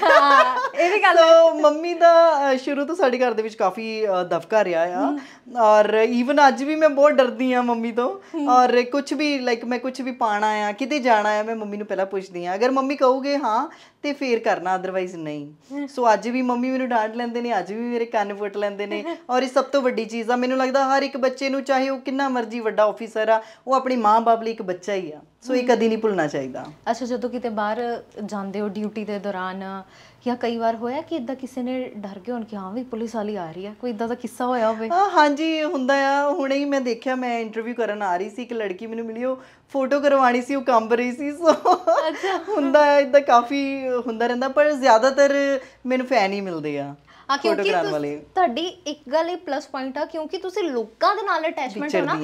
ਇਹ ਵੀ ਗੱਲ ਹੈ ਮੰਮੀ ਦਾ ਸ਼ੁਰੂ ਤੋਂ ਸਾਡੇ ਘਰ ਦੇ ਵਿੱਚ ਕਾਫੀ ਦਫਕਾ ਰਿਹਾ ਆ ਔਰ ਈਵਨ ਅੱਜ ਵੀ ਮੈਂ ਬਹੁਤ ਡਰਦੀ ਆ ਮੰਮੀ ਤੋਂ ਔਰ ਕੁਝ ਵੀ ਲਾਈਕ ਮੈਂ ਕੁਝ ਵੀ ਪਾਣਾ ਆ ਕਿਤੇ ਜਾਣਾ ਆ ਮੈਂ ਮੰਮੀ ਨੂੰ ਪਹਿਲਾਂ ਪੁੱਛਦੀ ਆ ਅਗਰ ਮੰਮੀ ਕਹੋਗੇ ਹਾਂ ਤੇ ਫੇਰ ਕਰਨਾ ਅਦਰਵਾਈਜ਼ ਨਹੀਂ ਸੋ ਅੱਜ ਵੀ ਮੰਮੀ ਮੈਨੂੰ ਡਾਂਟ ਲੈਂਦੇ ਨੇ ਅੱਜ ਵੀ ਮੇਰੇ ਕੰਨ ਫੁੱਟ ਲੈਂਦੇ ਨੇ ਔਰ ਇਹ ਸਭ ਤੋਂ ਵੱਡੀ ਚੀਜ਼ ਆ ਮੈਨੂੰ ਲੱਗਦਾ ਹਰ ਇੱਕ ਬੱਚੇ ਨੂੰ ਚਾਹੇ ਉਹ ਕਿੰਨਾ ਮਰਜ਼ੀ ਵੱਡਾ ਆਫੀਸਰ ਆ ਉਹ ਆਪਣੀ ਮਾਂ-ਬਾਪ ਲਈ ਇੱਕ ਬੱਚਾ ਹੀ ਆ ਸੋ ਇਹ ਕਦੀ ਨਹੀਂ ਭੁੱਲਣਾ ਚਾਹੀਦਾ ਅੱਛਾ ਜਦੋਂ ਕਿਤੇ ਬਾਹਰ ਜਾਂਦੇ ਹੋ ਡਿਊਟੀ ਦੇ ਦੌਰਾਨ ਜਾਂ ਕਈ ਵਾਰ ਹੋਇਆ ਕਿ ਇਦਾਂ ਕਿਸੇ ਨੇ ਡਰ ਕੇ ਹੁਣ ਕਿ ਹਾਂ ਵੀ ਪੁਲਿਸ ਵਾਲੀ ਆ ਰਹੀ ਆ ਕੋਈ ਇਦਾਂ ਦਾ ਕਿੱਸਾ ਹੋਇਆ ਹੋਵੇ ਹਾਂ ਹਾਂਜੀ ਹੁੰਦਾ ਆ ਹੁਣੇ ਹੀ ਮੈਂ ਦੇਖਿਆ ਮੈਂ ਇੰਟਰਵਿਊ ਕਰਨ ਆ ਰਹੀ ਸੀ ਇੱਕ ਲੜਕੀ ਮੈਨੂੰ ਮਿਲੀ ਉਹ ਫੋਟੋ ਕਰਵਾਣੀ ਸੀ ਉਹ ਕੰਬ ਰਹੀ ਸੀ ਸੋ ਅੱਛਾ ਹੁੰਦਾ ਆ ਇਦਾਂ ਕਾਫੀ ਹੁੰਦਾ ਰਹਿੰਦਾ ਪਰ ਜ਼ਿਆਦਾਤਰ ਮੈਨੂੰ ਫੈਨ ਹੀ ਮਿਲਦੇ ਆ ਹਾਂ ਕਿਉਂਕਿ ਤੁਹਾਡੀ ਇੱਕ ਗੱਲ ਇਹ ਪਲੱਸ ਪੁਆਇੰਟ ਆ ਕਿਉਂਕਿ ਤੁਸੀਂ ਲੋਕਾਂ ਦੇ ਨਾਲ ਅਟੈਚਮੈਂਟ ਹੋਣਾ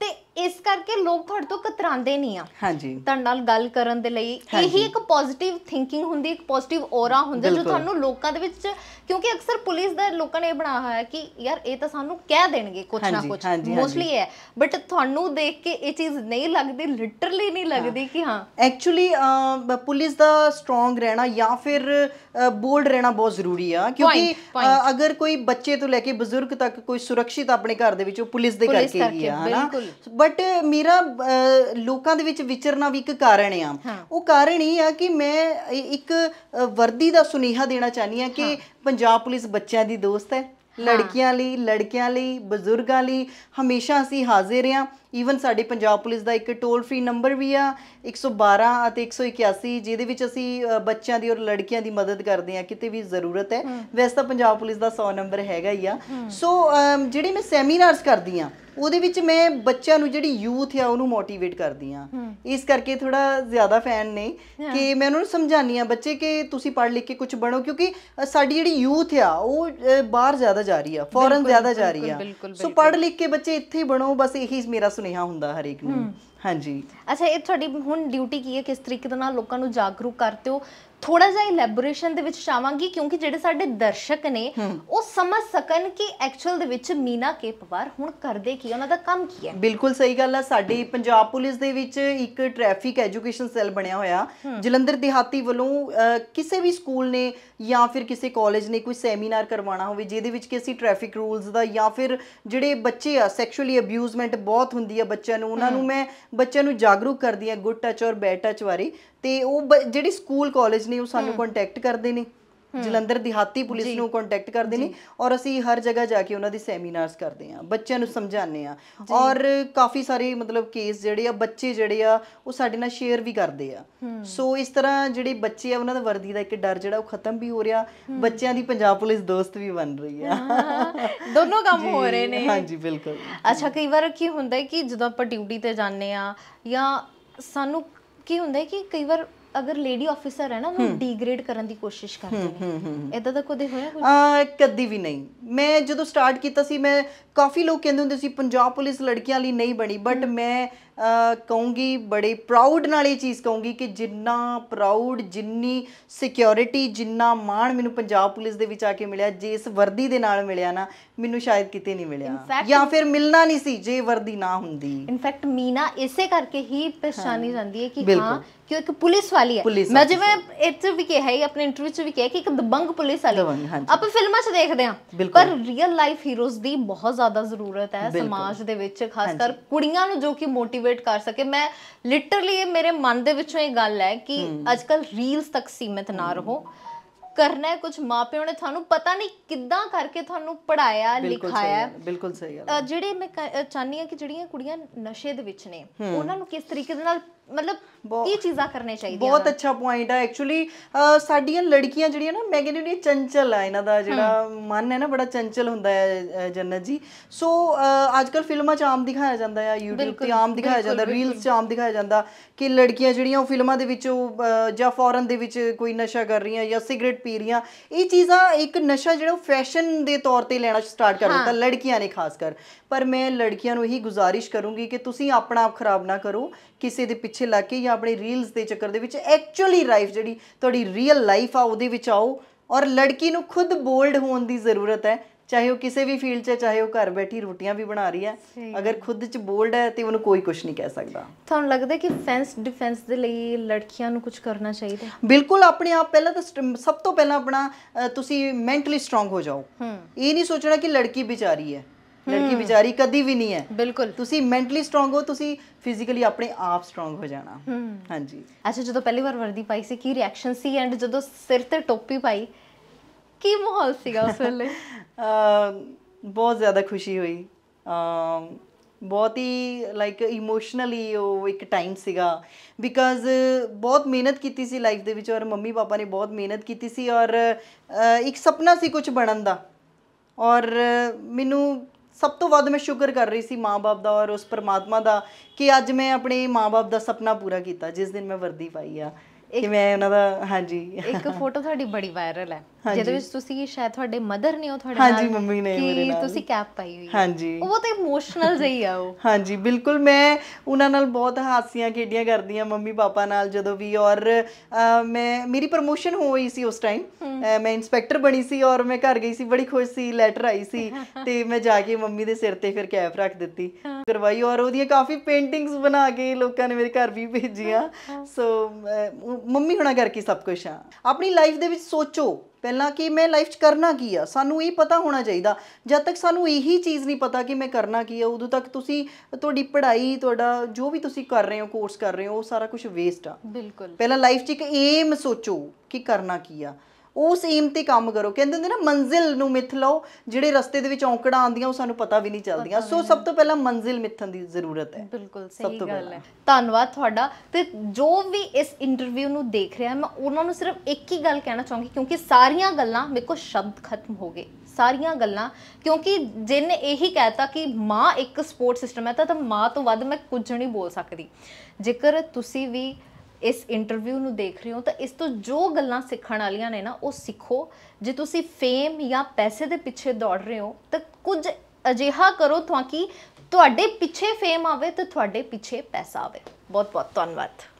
ਤੇ ਇਸ ਕਰਕੇ ਲੋਕ ਤੁਹਾਡੇ ਤੋਂ ਕਤਰਾਉਂਦੇ ਨਹੀਂ ਆ ਹਾਂਜੀ ਤੁਹਾਡੇ ਨਾਲ ਗੱਲ ਕਰਨ ਦੇ ਲਈ ਇਹੀ ਇੱਕ ਪੋਜ਼ਿਟਿਵ ਥਿੰਕਿੰਗ ਹੁੰਦੀ ਇੱਕ ਪੋਜ਼ਿਟਿਵ ਔਰਾ ਹੁੰਦਾ ਜੋ ਤੁਹਾਨੂੰ ਲੋਕਾਂ ਦੇ ਵਿੱਚ ਕਿਉਂਕਿ ਅਕਸਰ ਪੁਲਿਸ ਦਾ ਲੋਕਾਂ ਨੇ ਇਹ ਬਣਾਇਆ ਹੋਇਆ ਕਿ ਯਾਰ ਇਹ ਤਾਂ ਸਾਨੂੰ ਕਹਿ ਦੇਣਗੇ ਕੁਝ ਨਾ ਕੁਝ ਮੋਸਟਲੀ ਹੈ ਬਟ ਤੁਹਾਨੂੰ ਦੇਖ ਕੇ ਇਹ ਚੀਜ਼ ਨਹੀਂ ਲੱਗਦੀ ਲਿਟਰਲੀ ਨਹੀਂ ਲੱਗਦੀ ਕਿ ਹਾਂ ਐਕਚੁਅਲੀ ਪੁਲਿਸ ਦਾ ਸਟਰੋਂਗ ਰਹਿਣਾ ਜਾਂ ਫਿਰ ਬੋਲਡ ਰਹਿਣਾ ਬਹੁਤ ਜ਼ਰੂਰੀ ਆ ਕਿਉਂਕਿ ਅਗਰ ਕੋਈ ਬੱਚੇ ਤੋਂ ਲੈ ਕੇ ਬਜ਼ੁਰਗ ਤੱਕ ਕੋਈ ਸੁਰੱਖਿਅਤ ਆਪਣੇ ਘਰ ਦੇ ਵਿੱਚ ਉਹ ਪੁਲਿਸ ਦੇ ਕਰਕੇ ਹੀ ਆ ਹਨਾ ਬਟ ਮੇਰਾ ਲੋਕਾਂ ਦੇ ਵਿੱਚ ਵਿਚਰਨਾ ਵੀ ਇੱਕ ਕਾਰਨ ਆ ਉਹ ਕਾਰਨ ਇਹ ਆ ਕਿ ਮੈਂ ਇੱਕ ਵਰਦੀ ਦਾ ਸੁਨੇਹਾ ਦੇਣਾ ਚਾਹਨੀ ਆ ਕਿ ਪੰਜਾਬ ਪੁਲਿਸ ਬੱਚਿਆਂ ਦੀ ਦੋਸਤ ਹੈ ਲੜਕੀਆਂ ਲਈ ਲੜਕਿਆਂ ਲਈ ਬਜ਼ੁਰਗਾਂ ਲਈ ਹਮੇਸ਼ਾ ਅਸੀਂ ਹਾਜ਼ਰ ਆ ਈਵਨ ਸਾਡੇ ਪੰਜਾਬ ਪੁਲਿਸ ਦਾ ਇੱਕ ਟੋਲ ਫ੍ਰੀ ਨੰਬਰ ਵੀ ਆ 112 ਅਤੇ 181 ਜਿਹਦੇ ਵਿੱਚ ਅਸੀਂ ਬੱਚਿਆਂ ਦੀ ਔਰ ਲੜਕੀਆਂ ਦੀ ਮਦਦ ਕਰਦੇ ਆ ਕਿਤੇ ਵੀ ਜ਼ਰੂਰਤ ਹੈ ਵੈਸੇ ਤਾਂ ਪੰਜਾਬ ਪੁਲਿਸ ਦਾ 100 ਨੰਬਰ ਹੈਗਾ ਹੀ ਆ ਸੋ ਜਿਹੜੇ ਮੈਂ ਸੈਮੀਨਾਰਸ ਕਰਦੀ ਆ ਉਹਦੇ ਵਿੱਚ ਮੈਂ ਬੱਚਿਆਂ ਨੂੰ ਜਿਹੜੀ ਯੂਥ ਆ ਉਹਨੂੰ ਮੋਟੀਵੇਟ ਕਰਦੀ ਆ ਇਸ ਕਰਕੇ ਥੋੜਾ ਜ਼ਿਆਦਾ ਫੈਨ ਨੇ ਕਿ ਮੈਂ ਉਹਨਾਂ ਨੂੰ ਸਮਝਾਨੀ ਆ ਬੱਚੇ ਕਿ ਤੁਸੀਂ ਪੜ੍ਹ ਲਿਖ ਕੇ ਕੁਝ ਬਣੋ ਕਿਉਂਕਿ ਸਾਡੀ ਜਿਹੜੀ ਯੂਥ ਆ ਉਹ ਬਾਹਰ ਜ਼ਿਆਦਾ ਜਾ ਰਹੀ ਆ ਫੋਰਨ ਜ਼ਿਆਦਾ ਜਾ ਰਹੀ ਆ ਸੋ ਪੜ੍ਹ ਲਿਖ ਕੇ ਬੱਚੇ ਇੱਥੇ ਬਣੋ ਬਸ ਇਹੀ ਮੇਰਾ ਸੁਨੇਹਾ ਹੁੰਦਾ ਹਰੇਕ ਨੂੰ ਹਾਂਜੀ ਅੱਛਾ ਇਹ ਤੁਹਾਡੀ ਹੁਣ ਡਿਊਟੀ ਕੀ ਹੈ ਕਿਸ ਤਰੀਕੇ ਦੇ ਨਾਲ ਲੋਕਾਂ ਨੂੰ ਜਾਗਰੂਕ ਕਰਦੇ ਹੋ ਥੋੜਾ ਜਿਹਾ ਇਲੈਬੋਰੇਸ਼ਨ ਦੇ ਵਿੱਚ ਚਾਹਾਂਗੀ ਕਿਉਂਕਿ ਜਿਹੜੇ ਸਾਡੇ ਦਰਸ਼ਕ ਨੇ ਉਹ ਸਮਝ ਸਕਣ ਕਿ ਐਕਚੁਅਲ ਦੇ ਵਿੱਚ ਮੀਨਾ ਕੇਪਵਾਰ ਹੁਣ ਕਰਦੇ ਕੀ ਉਹਨਾਂ ਦਾ ਕੰਮ ਕੀ ਹੈ ਬਿਲਕੁਲ ਸਹੀ ਗੱਲ ਆ ਸਾਡੀ ਪੰਜਾਬ ਪੁਲਿਸ ਦੇ ਵਿੱਚ ਇੱਕ ਟ੍ਰੈਫਿਕ ਐਜੂਕੇਸ਼ਨ ਸੈੱਲ ਬਣਿਆ ਹੋਇਆ ਜਲੰਧਰ ਦਿਹਾਤੀ ਵੱਲੋਂ ਕਿਸੇ ਵੀ ਸਕੂਲ ਨੇ ਜਾਂ ਫਿਰ ਕਿਸੇ ਕਾਲਜ ਨੇ ਕੋਈ ਸੈਮੀਨਾਰ ਕਰਵਾਉਣਾ ਹੋਵੇ ਜਿਹਦੇ ਵਿੱਚ ਕਿ ਅਸੀਂ ਟ੍ਰੈਫਿਕ ਰੂਲਸ ਦਾ ਜਾਂ ਫਿਰ ਜਿਹੜੇ ਬੱਚੇ ਆ ਸੈਕਸ਼ੂਅਲੀ ਅਬਿਊਜ਼ਮੈਂਟ ਬਹੁਤ ਹੁੰਦੀ ਆ ਬੱਚਿਆਂ ਨੂੰ ਉਹਨਾਂ ਨੂੰ ਮੈਂ ਬੱਚਿਆਂ ਨੂੰ ਜਾਗਰੂਕ ਕਰਦੀ ਆ ਗੁੱਡ ਟੱਚ ਔਰ ਬੈਡ ਟੱਚ ਬਾਰੇ ਤੇ ਉਹ ਜਿਹੜੀ ਸਕੂਲ ਕਾਲਜ ਨੇ ਉਹ ਸਾਨੂੰ ਕੰਟੈਕਟ ਕਰਦੇ ਨੇ ਜਲੰਧਰ ਦਿਹਾਤੀ ਪੁਲਿਸ ਨੂੰ ਕੰਟੈਕਟ ਕਰਦੇ ਨੇ ਔਰ ਅਸੀਂ ਹਰ ਜਗ੍ਹਾ ਜਾ ਕੇ ਉਹਨਾਂ ਦੀ ਸੈਮੀਨਾਰਸ ਕਰਦੇ ਆ ਬੱਚਿਆਂ ਨੂੰ ਸਮਝਾਉਂਦੇ ਆ ਔਰ ਕਾਫੀ ਸਾਰੇ ਮਤਲਬ ਕੇਸ ਜਿਹੜੇ ਆ ਬੱਚੇ ਜਿਹੜੇ ਆ ਉਹ ਸਾਡੇ ਨਾਲ ਸ਼ੇਅਰ ਵੀ ਕਰਦੇ ਆ ਸੋ ਇਸ ਤਰ੍ਹਾਂ ਜਿਹੜੇ ਬੱਚੇ ਆ ਉਹਨਾਂ ਦਾ ਵਰਦੀ ਦਾ ਇੱਕ ਡਰ ਜਿਹੜਾ ਉਹ ਖਤਮ ਵੀ ਹੋ ਰਿਹਾ ਬੱਚਿਆਂ ਦੀ ਪੰਜਾਬ ਪੁਲਿਸ ਦੋਸਤ ਵੀ ਬਣ ਰਹੀ ਆ ਦੋਨੋਂ ਕੰਮ ਹੋ ਰਹੇ ਨੇ ਹਾਂਜੀ ਬਿਲਕੁਲ ਅੱਛਾ ਕਈ ਵਾਰ ਕੀ ਹੁੰਦਾ ਹੈ ਕਿ ਜਦੋਂ ਆਪਾਂ ਡਿਊਟੀ ਤੇ ਜਾਂਦੇ ਆ ਜਾਂ ਸਾਨੂੰ ਕੀ ਹੁੰਦਾ ਹੈ ਕਿ ਕਈ ਵਾਰ ਅਗਰ ਲੇਡੀ ਆਫੀਸਰ ਹੈ ਨਾ ਉਹਨੂੰ ਡੀਗ੍ਰੇਡ ਕਰਨ ਦੀ ਕੋਸ਼ਿਸ਼ ਕਰਦੇ ਨੇ ਇਦਾਂ ਦਾ ਕਦੇ ਹੋਇਆ ਕੁਝ ਕਦੀ ਵੀ ਨਹੀਂ ਮੈਂ ਜਦੋਂ ਸਟਾਰਟ ਕੀਤਾ ਸੀ ਮੈਂ ਕਾਫੀ ਲੋਕ ਕਹਿੰਦੇ ਹੁੰਦੇ ਸੀ ਪੰਜਾਬ ਪੁਲਿਸ ਲੜਕੀਆਂ ਲਈ ਨਹੀਂ ਬਣੀ ਬਟ ਮੈਂ ਕਹੂੰਗੀ ਬੜੇ ਪ੍ਰਾਊਡ ਨਾਲ ਇਹ ਚੀਜ਼ ਕਹੂੰਗੀ ਕਿ ਜਿੰਨਾ ਪ੍ਰਾਊਡ ਜਿੰਨੀ ਸਿਕਿਉਰਿਟੀ ਜਿੰਨਾ ਮਾਣ ਮੈਨੂੰ ਪੰਜਾਬ ਪੁਲਿਸ ਦੇ ਵਿੱਚ ਆ ਕੇ ਮਿਲਿਆ ਜੇ ਇਸ ਵਰਦੀ ਦੇ ਨਾਲ ਮਿਲਿਆ ਨਾ ਮੈਨੂੰ ਸ਼ਾਇਦ ਕਿਤੇ ਨਹੀਂ ਮਿਲਿਆ ਜਾਂ ਫਿਰ ਮਿਲਣਾ ਨਹੀਂ ਸੀ ਜੇ ਵਰਦੀ ਨਾ ਹੁੰਦੀ ਇਨਫੈਕਟ ਮੀਨਾ ਇਸੇ ਕਰਕੇ ਹੀ ਪਛਾਣੀ ਜਾਂਦੀ ਹੈ ਕਿ ਹਾਂ ਕਿ ਇੱਕ ਪੁਲਿਸ ਵਾਲੀ ਹੈ ਮੈਂ ਜਿਵੇਂ ਇੱਥੇ ਵੀ ਕਿਹਾ ਹੈ ਆਪਣੇ ਇੰਟਰਵਿਊ 'ਚ ਵੀ ਕਿਹਾ ਕਿ ਇੱਕ ਦਬੰਗ ਪੁਲਿਸ ਵਾਲੀ ਆਪਾਂ ਫਿਲਮਾਂ 'ਚ ਦੇਖਦੇ ਆ ਪਰ ਰੀਅਲ ਲਾਈਫ ਹੀਰੋਜ਼ ਦੀ ਬਹੁਤ ਜ਼ਿਆਦਾ ਜ਼ਰੂਰਤ ਹੈ ਸਮਾਜ ਦੇ ਵਿੱਚ ਖਾਸ ਕਰ ਕੁੜੀਆਂ ਨੂੰ ਜੋ ਕਿ ਮੋਟੀਵੇਟ ਕਰ ਸਕੇ ਮੈਂ ਲਿਟਰਲੀ ਇਹ ਮੇਰੇ ਮਨ ਦੇ ਵਿੱਚੋਂ ਇਹ ਗੱਲ ਹੈ ਕਿ ਅੱਜਕੱਲ ਰੀਲਸ ਤੱਕ ਸੀਮਿਤ ਨਾ ਰਹੋ ਕਰਨਾ ਹੈ ਕੁਝ ਮਾਪਿਆਂ ਨੇ ਤੁਹਾਨੂੰ ਪਤਾ ਨਹੀਂ ਕਿੱਦਾਂ ਕਰਕੇ ਤੁਹਾਨੂੰ ਪੜਾਇਆ ਲਿਖਾਇਆ ਬਿਲਕੁਲ ਸਹੀ ਹੈ ਜਿਹੜੇ ਮੈਂ ਚਾਹਨੀ ਆ ਕਿ ਜਿਹੜੀਆਂ ਕੁੜੀਆਂ ਨਸ਼ੇ ਦੇ ਵਿੱਚ ਨੇ ਉਹਨਾਂ ਨੂੰ ਕਿਸ ਤਰੀਕੇ ਦੇ ਨਾਲ ਮਤਲਬ ਕੀ ਚੀਜ਼ਾਂ ਕਰਨੇ ਚਾਹੀਦੀਆਂ ਬਹੁਤ ਅੱਛਾ ਪੁਆਇੰਟ ਆ ਐਕਚੁਅਲੀ ਸਾਡੀਆਂ ਲੜਕੀਆਂ ਜਿਹੜੀਆਂ ਨਾ ਮੈਂ ਨੇ ਚੰਚਲ ਆ ਇਹਨਾਂ ਦਾ ਜਿਹੜਾ ਮਨ ਹੈ ਨਾ ਬੜਾ ਚੰਚਲ ਹੁੰਦਾ ਹੈ ਜੰਨਤ ਜੀ ਸੋ ਅੱਜ ਕੱਲ ਫਿਲਮਾਂ 'ਚ ਆਮ ਦਿਖਾਇਆ ਜਾਂਦਾ ਹੈ YouTube ਤੇ ਆਮ ਦਿਖਾਇਆ ਜਾਂਦਾ ਰੀਲਸ 'ਚ ਆਮ ਦਿਖਾਇਆ ਜਾਂਦਾ ਕਿ ਲੜਕੀਆਂ ਜਿਹੜੀਆਂ ਉਹ ਫਿਲਮਾਂ ਦੇ ਵਿੱਚ ਜਾਂ ਫੋਰਨ ਦੇ ਵਿੱਚ ਕੋਈ ਨਸ਼ਾ ਕਰ ਰਹੀਆਂ ਜਾਂ ਸਿਗਰਟ ਪੀ ਰਹੀਆਂ ਇਹ ਚੀਜ਼ਾਂ ਇੱਕ ਨਸ਼ਾ ਜਿਹੜਾ ਫੈਸ਼ਨ ਦੇ ਤੌਰ ਤੇ ਲੈਣਾ ਸਟਾਰਟ ਕਰ ਦਿੱਤਾ ਲੜਕੀਆਂ ਨੇ ਖਾਸ ਕਰ ਪਰ ਮੈਂ ਲੜਕੀਆਂ ਨੂੰ ਇਹੀ ਗੁਜ਼ਾਰਿਸ਼ ਕਰੂੰਗੀ ਕਿ ਤੁਸੀਂ ਆਪਣਾ ਆਪ ਖਰਾਬ ਨਾ ਕਰੋ ਕਿਸੇ ਦੇ ਪਿੱਛੇ ਲੱਗ ਕੇ ਜਾਂ ਆਪਣੇ ਰੀਲਸ ਦੇ ਚੱਕਰ ਦੇ ਵਿੱਚ ਐਕਚੁਅਲੀ ਲਾਈਫ ਜਿਹੜੀ ਤੁਹਾਡੀ ਰੀਅਲ ਲਾਈਫ ਆ ਉਹਦੇ ਵਿੱਚ ਆਓ ਔਰ ਲੜਕੀ ਨੂੰ ਖੁਦ ਬੋਲਡ ਹੋਣ ਦੀ ਜ਼ਰੂਰਤ ਹੈ ਚਾਹੇ ਉਹ ਕਿਸੇ ਵੀ ਫੀਲਡ 'ਚ ਚਾਹੇ ਉਹ ਘਰ ਬੈਠੀ ਰੋਟੀਆਂ ਵੀ ਬਣਾ ਰਹੀ ਹੈ ਅਗਰ ਖੁਦ 'ਚ ਬੋਲਡ ਹੈ ਤੇ ਉਹਨੂੰ ਕੋਈ ਕੁਝ ਨਹੀਂ ਕਹਿ ਸਕਦਾ ਤੁਹਾਨੂੰ ਲੱਗਦਾ ਕਿ ਫੈਂਸ ਡਿਫੈਂਸ ਦੇ ਲਈ ਲੜਕੀਆਂ ਨੂੰ ਕੁਝ ਕਰਨਾ ਚਾਹੀਦਾ ਬਿਲਕੁਲ ਆਪਣੇ ਆਪ ਪਹਿਲਾਂ ਤਾਂ ਸਭ ਤੋਂ ਪਹਿਲਾਂ ਆਪਣਾ ਤੁਸੀਂ ਮੈਂਟਲੀ ਸਟਰੋਂਗ ਹੋ ਜਾਓ ਇਹ ਨਹੀਂ ਸੋਚਣਾ ਕਿ ਲੜਕੀ ਵਿਚਾਰੀ ਹੈ ਲੜਕੀ ਵਿਚਾਰੀ ਕਦੀ ਵੀ ਨਹੀਂ ਹੈ ਬਿਲਕੁਲ ਤੁਸੀਂ ਮੈਂਟਲੀ ਸਟਰੋਂਗ ਹੋ ਤੁਸੀਂ ਫਿਜ਼ੀਕਲੀ ਆਪਣੇ ਆਪ ਸਟਰੋਂਗ ਹੋ ਜਾਣਾ ਹਾਂਜੀ ਅੱਛਾ ਜਦੋਂ ਪਹਿਲੀ ਵਾਰ ਵਰਦੀ ਪਾਈ ਸੀ ਕੀ ਰਿਐਕਸ਼ਨ ਸੀ ਐਂਡ ਜਦੋਂ ਸਿਰ ਤੇ ਟੋਪੀ ਪਾਈ ਕੀ ਮਾਹੌਲ ਸੀਗਾ ਉਸ ਵੇਲੇ ਬਹੁਤ ਜ਼ਿਆਦਾ ਖੁਸ਼ੀ ਹੋਈ ਬਹੁਤ ਹੀ ਲਾਈਕ ਇਮੋਸ਼ਨਲੀ ਉਹ ਇੱਕ ਟਾਈਮ ਸੀਗਾ ਬਿਕਾਜ਼ ਬਹੁਤ ਮਿਹਨਤ ਕੀਤੀ ਸੀ ਲਾਈਫ ਦੇ ਵਿੱਚ ਔਰ ਮੰਮੀ ਪਾਪਾ ਨੇ ਬਹੁਤ ਮਿਹਨਤ ਕੀਤੀ ਸੀ ਔਰ ਇੱਕ ਸੁਪਨਾ ਸੀ ਕੁਝ ਬਣਨ ਦਾ ਔਰ ਮੈਨੂੰ ਸਭ ਤੋਂ ਵੱਧ ਮੈਂ ਸ਼ੁਕਰ ਕਰ ਰਹੀ ਸੀ ਮਾਪੇ ਦਾ ਔਰ ਉਸ ਪਰਮਾਤਮਾ ਦਾ ਕਿ ਅੱਜ ਮੈਂ ਆਪਣੇ ਮਾਪੇ ਦਾ ਸੁਪਨਾ ਪੂਰਾ ਕੀਤਾ ਜਿਸ ਦਿਨ ਮੈਂ ਵਰਦੀ ਪਾਈ ਆ ਕਿ ਮੈਂ ਉਹਨਾਂ ਦਾ ਹਾਂਜੀ ਇੱਕ ਫੋਟੋ ਤੁਹਾਡੀ ਬੜੀ ਵਾਇਰਲ ਹੈ ਜਿਹਦੇ ਵਿੱਚ ਤੁਸੀਂ ਸ਼ਾਇਦ ਤੁਹਾਡੇ ਮਦਰ ਨੇ ਉਹ ਤੁਹਾਡੇ ਨਾਲ ਹਾਂਜੀ ਮੰਮੀ ਨੇ ਮੇਰੇ ਨਾਲ ਤੁਸੀਂ ਕੈਪ ਪਾਈ ਹੋਈ ਹੈ ਹਾਂਜੀ ਉਹ ਤਾਂ ਇਮੋਸ਼ਨਲ ਜਿਹੀ ਆ ਉਹ ਹਾਂਜੀ ਬਿਲਕੁਲ ਮੈਂ ਉਹਨਾਂ ਨਾਲ ਬਹੁਤ ਹਾਸੀਆਂ ਖੇਡੀਆਂ ਕਰਦੀਆਂ ਮੰਮੀ ਪਾਪਾ ਨਾਲ ਜਦੋਂ ਵੀ ਔਰ ਮੈਂ ਮੇਰੀ ਪ੍ਰਮੋਸ਼ਨ ਹੋਈ ਸੀ ਉਸ ਟਾਈਮ ਮੈਂ ਇਨਸਪੈਕਟਰ ਬਣੀ ਸੀ ਔਰ ਮੈਂ ਘਰ ਗਈ ਸੀ ਬੜੀ ਖੁਸ਼ ਸੀ ਲੈਟਰ ਆਈ ਸੀ ਤੇ ਮੈਂ ਜਾ ਕੇ ਮੰਮੀ ਦੇ ਸਿਰ ਤੇ ਫਿਰ ਕੈਪ ਰੱਖ ਦਿੱਤੀ ਕਰਵਾਈ ਔਰ ਉਹਦੀਆਂ ਕਾਫੀ ਪੇਂਟਿੰਗਸ ਬਣਾ ਕੇ ਲੋਕਾਂ ਨੇ ਮੇਰੇ ਘਰ ਵੀ ਭੇਜੀਆਂ ਸੋ ਮੰਮੀ ਹੋਣਾ ਕਰਕੇ ਸਭ ਕੁਝ ਆ ਆਪਣੀ ਲਾਈਫ ਦੇ ਵਿੱਚ ਸੋਚੋ ਪਹਿਲਾਂ ਕਿ ਮੈਂ ਲਾਈਫ 'ਚ ਕਰਨਾ ਕੀ ਆ ਸਾਨੂੰ ਇਹ ਪਤਾ ਹੋਣਾ ਚਾਹੀਦਾ ਜਦ ਤੱਕ ਸਾਨੂੰ ਇਹੀ ਚੀਜ਼ ਨਹੀਂ ਪਤਾ ਕਿ ਮੈਂ ਕਰਨਾ ਕੀ ਆ ਉਦੋਂ ਤੱਕ ਤੁਸੀਂ ਤੁਹਾਡੀ ਪੜ੍ਹਾਈ ਤੁਹਾਡਾ ਜੋ ਵੀ ਤੁਸੀਂ ਕਰ ਰਹੇ ਹੋ ਕੋਰਸ ਕਰ ਰਹੇ ਹੋ ਉਹ ਸਾਰਾ ਕੁਝ ਵੇਸਟ ਆ ਬਿਲਕੁਲ ਪਹਿਲਾਂ ਲਾਈਫ 'ਚ ਇੱਕ ਏਮ ਸੋਚੋ ਕਿ ਕਰਨਾ ਕੀ ਆ ਉਸ ਏਮ ਤੇ ਕੰਮ ਕਰੋ ਕਹਿੰਦੇ ਹੁੰਦੇ ਨਾ ਮੰਜ਼ਿਲ ਨੂੰ ਮਿੱਥ ਲਓ ਜਿਹੜੇ ਰਸਤੇ ਦੇ ਵਿੱਚ ਔਂਕੜਾਂ ਆਉਂਦੀਆਂ ਉਹ ਸਾਨੂੰ ਪਤਾ ਵੀ ਨਹੀਂ ਚੱਲਦੀਆਂ ਸੋ ਸਭ ਤੋਂ ਪਹਿਲਾਂ ਮੰਜ਼ਿਲ ਮਿੱਥਣ ਦੀ ਜ਼ਰੂਰਤ ਹੈ ਬਿਲਕੁਲ ਸਹੀ ਗੱਲ ਹੈ ਧੰਨਵਾਦ ਤੁਹਾਡਾ ਤੇ ਜੋ ਵੀ ਇਸ ਇੰਟਰਵਿਊ ਨੂੰ ਦੇਖ ਰਿਹਾ ਮੈਂ ਉਹਨਾਂ ਨੂੰ ਸਿਰਫ ਇੱਕ ਹੀ ਗੱਲ ਕਹਿਣਾ ਚਾਹੁੰਗੀ ਕਿਉਂਕਿ ਸਾਰੀਆਂ ਗੱਲਾਂ ਮੇਰੇ ਕੋਲ ਸ਼ਬਦ ਖਤਮ ਹੋ ਗਏ ਸਾਰੀਆਂ ਗੱਲਾਂ ਕਿਉਂਕਿ ਜਿੰਨ ਇਹੀ ਕਹਿਤਾ ਕਿ ਮਾਂ ਇੱਕ ਸਪੋਰਟ ਸਿਸਟਮ ਹੈ ਤਾਂ ਮਾਂ ਤੋਂ ਵੱਧ ਮੈਂ ਕੁਝ ਨਹੀਂ ਬੋਲ ਸਕਦੀ ਜੇਕਰ ਤੁਸੀਂ ਵੀ ਇਸ ਇੰਟਰਵਿਊ ਨੂੰ ਦੇਖ ਰਹੇ ਹੋ ਤਾਂ ਇਸ ਤੋਂ ਜੋ ਗੱਲਾਂ ਸਿੱਖਣ ਵਾਲੀਆਂ ਨੇ ਨਾ ਉਹ ਸਿੱਖੋ ਜੇ ਤੁਸੀਂ ਫੇਮ ਜਾਂ ਪੈਸੇ ਦੇ ਪਿੱਛੇ ਦੌੜ ਰਹੇ ਹੋ ਤਾਂ ਕੁਝ ਅਜਿਹਾ ਕਰੋ ਤਾਂ ਕਿ ਤੁਹਾਡੇ ਪਿੱਛੇ ਫੇਮ ਆਵੇ ਤੇ ਤੁਹਾਡੇ ਪਿੱਛੇ ਪੈਸਾ ਆਵੇ ਬਹੁਤ ਬਹੁਤ ਧੰਨਵਾਦ